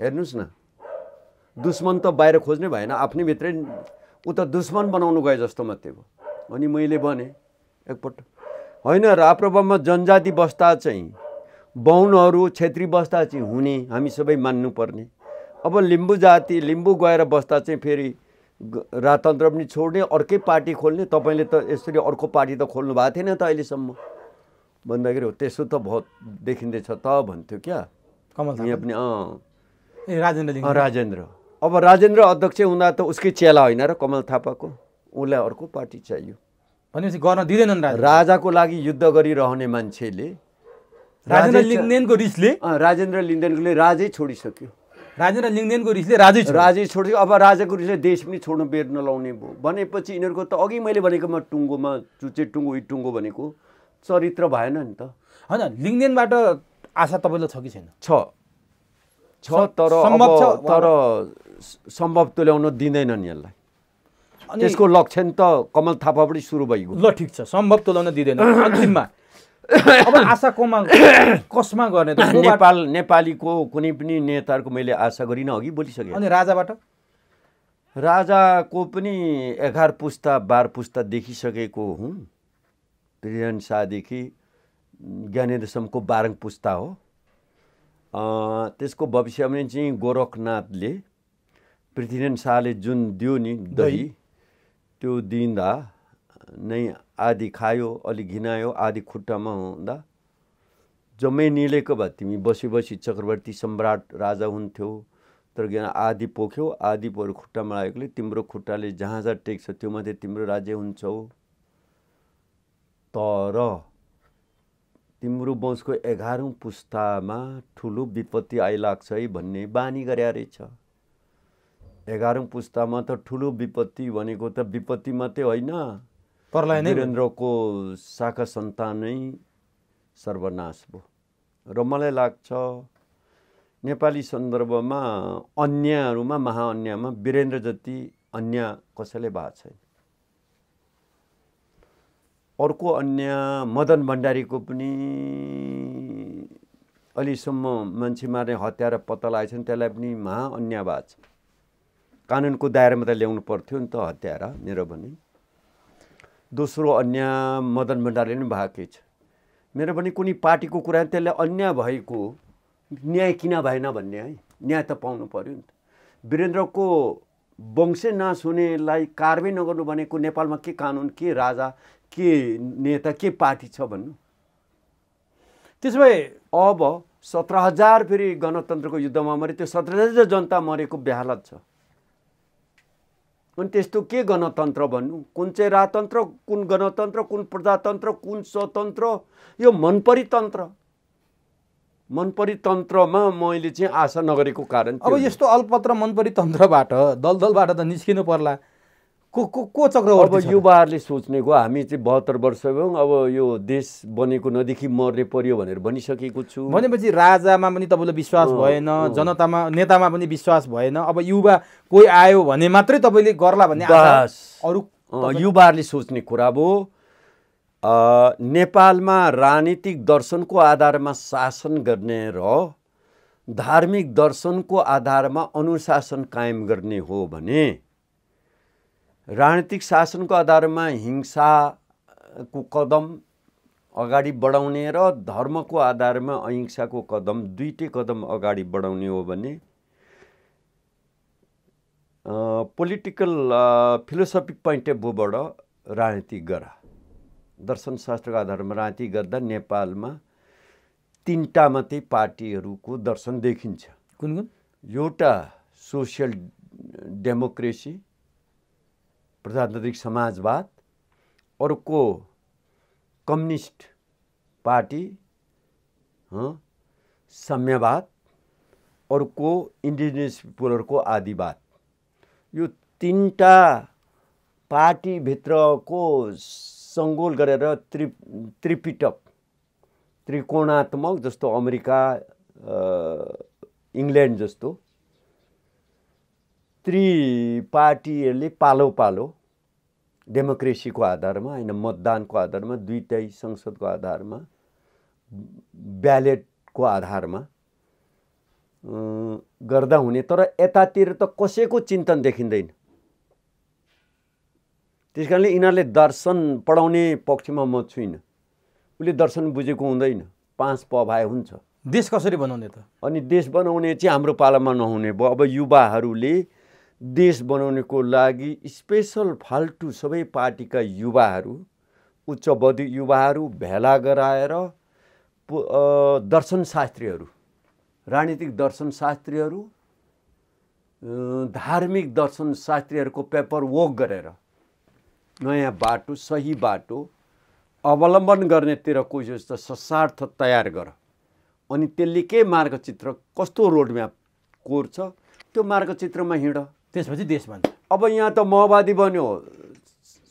हेर्नुहोस् न दुश्मन त बाहिर खोज्ने भएन आफ्नै भित्रै ऊ त दुश्मन बनाउनु गए जस्तो मात्रै भयो अनि मैले भने एकपल्ट होइन राप्रभामा जनजाति बस्दा चाहिँ बाहुनहरू क्षेत्री बस्दा चाहिँ हुने हामी सबै मान्नुपर्ने अब लिम्बू जाति लिम्बू गएर बस्दा चाहिँ फेरि राजतन्त्र पनि छोड्ने अर्कै पार्टी खोल्ने तपाईँले त यसरी अर्को पार्टी त खोल्नु भएको थिएन त अहिलेसम्म भन्दाखेरि हो त्यसो त भयो देखिँदैछ त भन्थ्यो क्या कमल यहाँ पनि अँ राजेन्द्र राजेन्द्र अब राजेन्द्र अध्यक्ष हुँदा त उसकै चेला होइन र कमल थापाको उसलाई अर्को पार्टी चाहियो भनेपछि गर्न दिँदैनन् राजाको लागि युद्ध गरिरहने मान्छेले राजेन्द्र लिङ्गदेनको रिसले राजेन्द्र लिङ्गदेनले राजै छोडिसक्यो राजेन्द्र लिङ्गदेनको रिसले राजै राजै छोडिसक्यो अब राजाको रिसले देश पनि छोड्नु बेर नलाउने भयो भनेपछि यिनीहरूको त अघि मैले भनेकोमा टुङ्गोमा चुच्चे टुङ्गो टुङ्गो भनेको चरित्र भएन नि त होइन लिङ्गदेनबाट आशा तपाईँलाई छ कि छैन छ छ तर तर सम्भव तुल्याउन दिँदैनन् यसलाई त्यसको लक्षण त कमल थापाबाट सुरु भइगयो ल ठिक छ सम्भव तुल्याउन दिँदैन अन्तिममा अब आशा कोमा कसमा गर्ने नेपाल नेपालीको कुनै पनि नेताहरूको मैले आशा गरिनँ अघि बोलिसकेँ अनि राजाबाट राजाको पनि एघार पुस्ता बाह्र पुस्ता देखिसकेको हुँ प्रियन शाहदेखि ज्ञानेन्द्रसम्मको बाह्र पुस्ता हो त्यसको भविष्यमा चाहिँ गोरखनाथले पृथ्वीनारायण शाहले जुन दियो नि दही त्यो दिँदा नै आधी खायो अलि घिनायो आधी खुट्टामा हुँदा जम्मै निलेको भए तिमी बसी बसी चक्रवर्ती सम्राट राजा हुन्थ्यौ तर किन आधी पोख्यौ आधी पोर खुट्टामा लागेकोले तिम्रो खुट्टाले जहाँ जहाँ टेक्छ त्यो मात्रै तिम्रो राज्य हुन्छौ तर तिम्रो वंशको एघारौँ पुस्तामा ठुलो विपत्ति आइलाग्छ है भन्ने बानी गरे रहेछ एघारौँ पुस्तामा त ठुलो विपत्ति भनेको त विपत्ति मात्रै होइन परलाई नै वीरेन्द्रको शाखा सन्तानै सर्वनाश भयो र मलाई लाग्छ नेपाली सन्दर्भमा अन्यहरूमा महाअन्यमा वीरेन्द्र जति अन्य कसैले भएको छैन अर्को अन्य मदन भण्डारीको पनि अहिलेसम्म मान्छे मार्ने हत्या र पत्ता लागेछन् त्यसलाई पनि महा छ कानुनको दायरामा त ल्याउनु पर्थ्यो नि त हत्यारा मेरो भने दोस्रो अन्य मदन भण्डारीले पनि भएकै छ मेरो भने कुनै पार्टीको कुरा त्यसलाई अन्याय भएको न्याय किन भएन भन्ने है न्याय त पाउनु पऱ्यो नि त वीरेन्द्रको वंशे नाश हुनेलाई कारवाही नगर्नु भनेको नेपालमा के कानुन के राजा के नेता के पार्टी छ भन्नु त्यसो भए अब सत्र हजार फेरि गणतन्त्रको युद्धमा मरे त्यो सत्र हजार जनता मरेको बेहालत छ अनि त्यस्तो के गणतन्त्र भन्नु कुन चाहिँ राजतन्त्र कुन गणतन्त्र कुन प्रजातन्त्र कुन स्वतन्त्र यो मनपरितन्त्र मनपरितन्त्रमा मैले चाहिँ आशा नगरेको कारण अब यस्तो अल्पत्र मनपरितन्त्रबाट दलदलबाट त निस्किनु पर्ला को को को चक्रवर्ती अब युवाहरूले सोच्ने गयो हामी चाहिँ बहत्तर वर्ष भयौँ अब यो देश बनेको नदेखि मर्ने पर्यो भनेर भनिसकेको छु भनेपछि राजामा पनि तपाईँलाई विश्वास भएन जनतामा नेतामा पनि विश्वास भएन अब युवा कोही आयो भने मात्रै तपाईँले गर्ला भन्ने अरू युवाहरूले सोच्ने कुरा भयो नेपालमा राजनीतिक दर्शनको आधारमा शासन गर्ने र धार्मिक दर्शनको आधारमा अनुशासन कायम गर्ने हो भने राजनीतिक शासनको आधारमा हिंसाको कदम अगाडि बढाउने र धर्मको आधारमा अहिंसाको कदम दुइटै कदम अगाडि बढाउने हो भने पोलिटिकल फिलोसफिक पोइन्ट अफ भ्यूबाट राजनीति गर दर्शनशास्त्रको आधारमा राजनीति गर्दा नेपालमा तिनवटा मात्रै पार्टीहरूको दर्शन देखिन्छ कुन कुन एउटा सोसियल डेमोक्रेसी प्रजातान्त्रिक समाजवाद अर्को कम्युनिस्ट पार्टी साम्यवाद अर्को इन्डिजिनियस पिपुलहरूको आदिवाद यो तिनवटा पार्टीभित्रको सङ्गोल गरेर त्रि त्रिपिटक त्रिकोणात्मक जस्तो अमेरिका इङ्ल्यान्ड जस्तो त्री पार्टीहरूले पालो पालो डेमोक्रेसीको आधारमा होइन मतदानको आधारमा दुईटै संसदको आधारमा ब्यालेटको आधारमा गर्दा हुने तर यतातिर त कसैको चिन्तन देखिँदैन त्यस कारणले यिनीहरूले दर्शन पढाउने पक्षमा म छुइनँ उसले दर्शन बुझेको हुँदैन पाँच प भए हुन्छ देश कसरी बनाउने त अनि देश बनाउने चाहिँ हाम्रो पालामा नहुने भयो अब युवाहरूले देश बनाउनेको लागि स्पेसल फाल्टु सबै पार्टीका युवाहरू उच्च बधि युवाहरू भेला गराएर दर्शनशास्त्रीहरू राजनीतिक दर्शनशास्त्रीहरू धार्मिक दर्शनशास्त्रीहरूको पेपर वर्क गरेर नयाँ बाटो सही बाटो अवलम्बन गर्नेतिर कोसिस त ससार्थ तयार गर अनि त्यसले के मार्गचित्र कस्तो रोडम्याप कोर्छ त्यो मार्गचित्रमा हिँड त्यसपछि देश भन्छ अब यहाँ त माओवादी बन्यो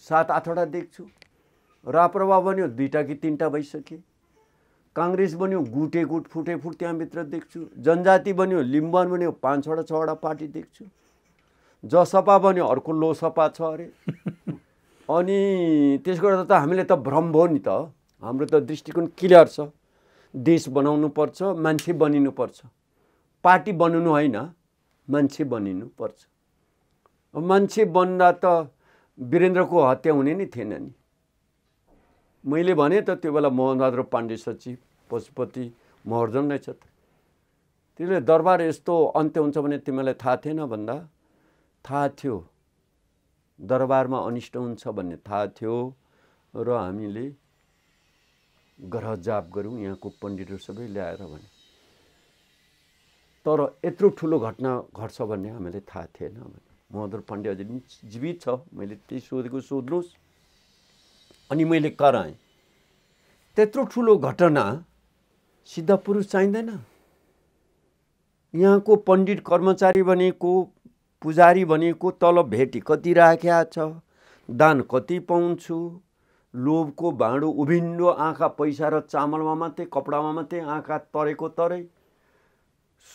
सात आठवटा देख्छु राप्रभा बन्यो दुईवटा कि तिनवटा भइसके काङ्ग्रेस बन्यो गुटे गुट फुटे फुट त्यहाँभित्र देख्छु जनजाति बन्यो लिम्बन बन्यो पाँचवटा छवटा पार्टी देख्छु जसपा बन्यो अर्को लोसपा छ अरे अनि त्यसको गर्दा त हामीले त भ्रम भयो नि त हाम्रो त दृष्टिकोण क्लियर छ देश बनाउनु पर्छ मान्छे बनिनुपर्छ पार्टी बनाउनु होइन मान्छे बनिनुपर्छ मान्छे बन्दा त वीरेन्द्रको हत्या हुने नै थिएन नि मैले भने त त्यो बेला मोहनबहादुर पाण्डे सचिव पशुपति महर्जन रहेछ त त्यसले दरबार यस्तो अन्त्य हुन्छ भने तिमीलाई थाहा थिएन भन्दा थाहा थियो दरबारमा अनिष्ट हुन्छ भन्ने थाहा थियो र हामीले ग्रह जाप गऱ्यौँ यहाँको पण्डितहरू सबै ल्याएर भने तर यत्रो ठुलो घटना घट्छ भन्ने हामीलाई थाहा थिएन भने मधुर पाण्डे अझै पनि जीवित छ मैले त्यही सोधेको सोध्नुहोस् अनि मैले कराएँ त्यत्रो ठुलो घटना सिद्ध पुरुष चाहिँदैन यहाँको पण्डित कर्मचारी भनेको पुजारी भनेको तल भेटी कति राख्या छ दान कति पाउँछु लोभको भाँडो उभिन्डो आँखा पैसा र चामलमा मात्रै कपडामा मात्रै आँखा तरेको तरै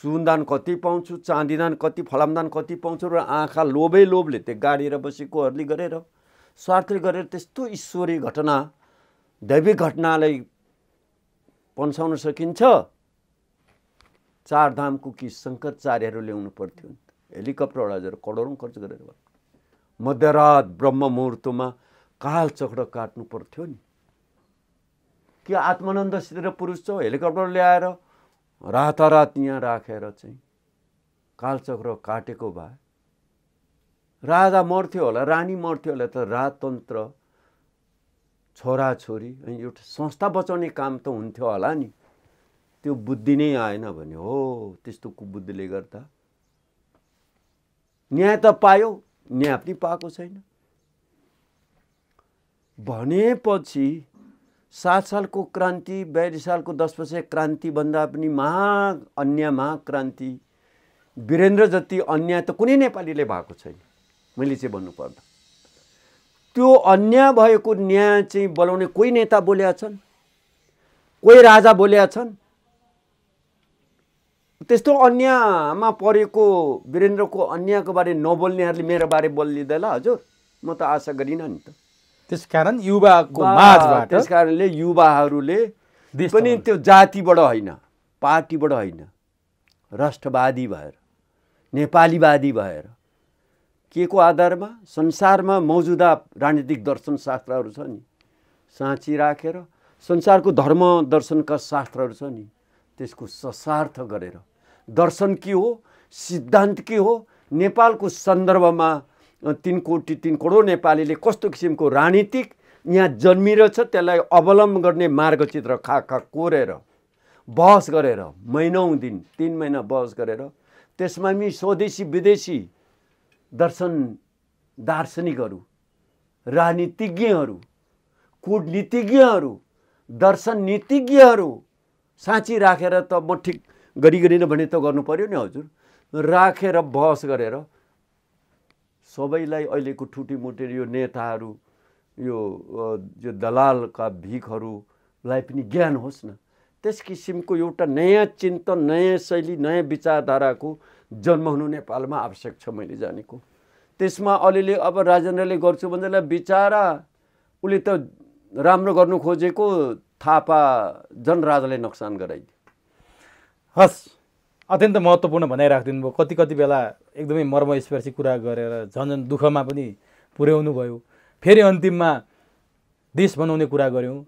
सुनदान कति पाउँछु चाँदीदान कति फलामदान कति पाउँछु र आँखा लोभै लोभले त्यो गाडिएर बसेकोहरूले गरेर स्वार्थले गरेर त्यस्तो ईश्वरीय घटना दैविक घटनालाई पन्साउन सकिन्छ चारधामको कि शङ्कराचार्यहरू ल्याउनु पर्थ्यो हेलिकप्टर हजुर करोडौँ खर्च गरेर मध्यरात ब्रह्म मुहुर्तमा काल चक्र काट्नु पर्थ्यो नि के आत्मानन्दसित पुरुष छ हेलिकप्टर ल्याएर रातारात यहाँ राखेर चाहिँ कालचक्र काटेको भए राजा मर्थ्यो होला रानी मर्थ्यो होला त राजतन्त्र छोराछोरी एउटा संस्था बचाउने काम त हुन्थ्यो होला नि त्यो बुद्धि नै आएन भने हो त्यस्तो कुबुद्धिले गर्दा न्याय त पायो न्याय पनि पाएको छैन भनेपछि सात सालको क्रान्ति बयालिस सालको दस वर्ष क्रान्तिभन्दा पनि महा अन्य महाक्रान्ति वीरेन्द्र जति अन्याय त कुनै नेपालीले भएको छैन मैले चाहिँ भन्नुपर्दा त्यो अन्याय भएको न्याय चाहिँ बोलाउने कोही नेता बोल्या छन् कोही राजा बोल्या छन् त्यस्तो अन्यायमा परेको वीरेन्द्रको अन्यायको बारे नबोल्नेहरूले मेरो बारे बोलिँदैला हजुर म त आशा गरिनँ नि त त्यस कारण युवाको माझबाट त्यस कारणले युवाहरूले पनि त्यो जातिबाट होइन पार्टीबाट होइन राष्ट्रवादी भएर नेपालीवादी भएर के को आधारमा संसारमा मौजुदा राजनीतिक दर्शन शास्त्रहरू छ नि साँची राखेर रा। संसारको धर्म दर्शनका शास्त्रहरू छ नि त्यसको ससार्थ गरेर दर्शन के हो सिद्धान्त के हो नेपालको सन्दर्भमा तिन कोटी तिन करोड नेपालीले कस्तो किसिमको राजनीतिक यहाँ जन्मिरहेछ त्यसलाई अवलम्बन गर्ने मार्गचित्र खा खा कोरेर बहस गरेर महिनौ दिन तिन महिना बहस गरेर त्यसमा पनि स्वदेशी विदेशी दर्शन दार्शनिकहरू राजनीतिज्ञहरू कुटनीतिज्ञहरू दर्शन नीतिज्ञहरू साँची राखेर त म ठिक गरी गरिनँ भने त गर्नु पऱ्यो नि हजुर राखेर बहस गरेर सबैलाई अहिलेको ठुटीमुटेर यो नेताहरू यो यो दलालका भिखहरूलाई पनि ज्ञान होस् न त्यस किसिमको एउटा नयाँ चिन्तन नयाँ शैली नयाँ विचारधाराको जन्म हुनु नेपालमा आवश्यक छ मैले जानेको त्यसमा अलिअलि अब राजेन्द्रले गर्छु भन्दा बिचारा उसले त राम्रो गर्नु खोजेको थापा जनराजले नोक्सान गराइदियो हस् अत्यन्त महत्त्वपूर्ण भनाइराखिदिनु भयो कति कति बेला एकदमै मर्मस्पर्शी कुरा गरेर झन् झन् दुःखमा पनि पुर्याउनु भयो फेरि अन्तिममा देश बनाउने कुरा गऱ्यौँ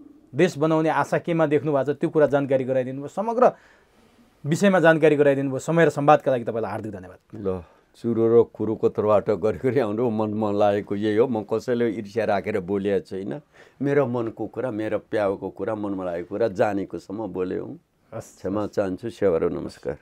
देश बनाउने आशा केमा देख्नु भएको छ त्यो कुरा जानकारी गराइदिनु भयो समग्र विषयमा जानकारी गराइदिनु भयो समय र संवादका लागि तपाईँलाई हार्दिक धन्यवाद ल चुरो र कुरोको तर्फबाट गरी गरी आउनु मन मन लागेको यही हो म कसैले इर्ष्या राखेर बोले छैन मेरो मनको कुरा मेरो प्याको कुरा मनमा लागेको कुरा जानेकोसम्म बोल्यो हौँ क्षमा चाहन्छु सेवा नमस्कार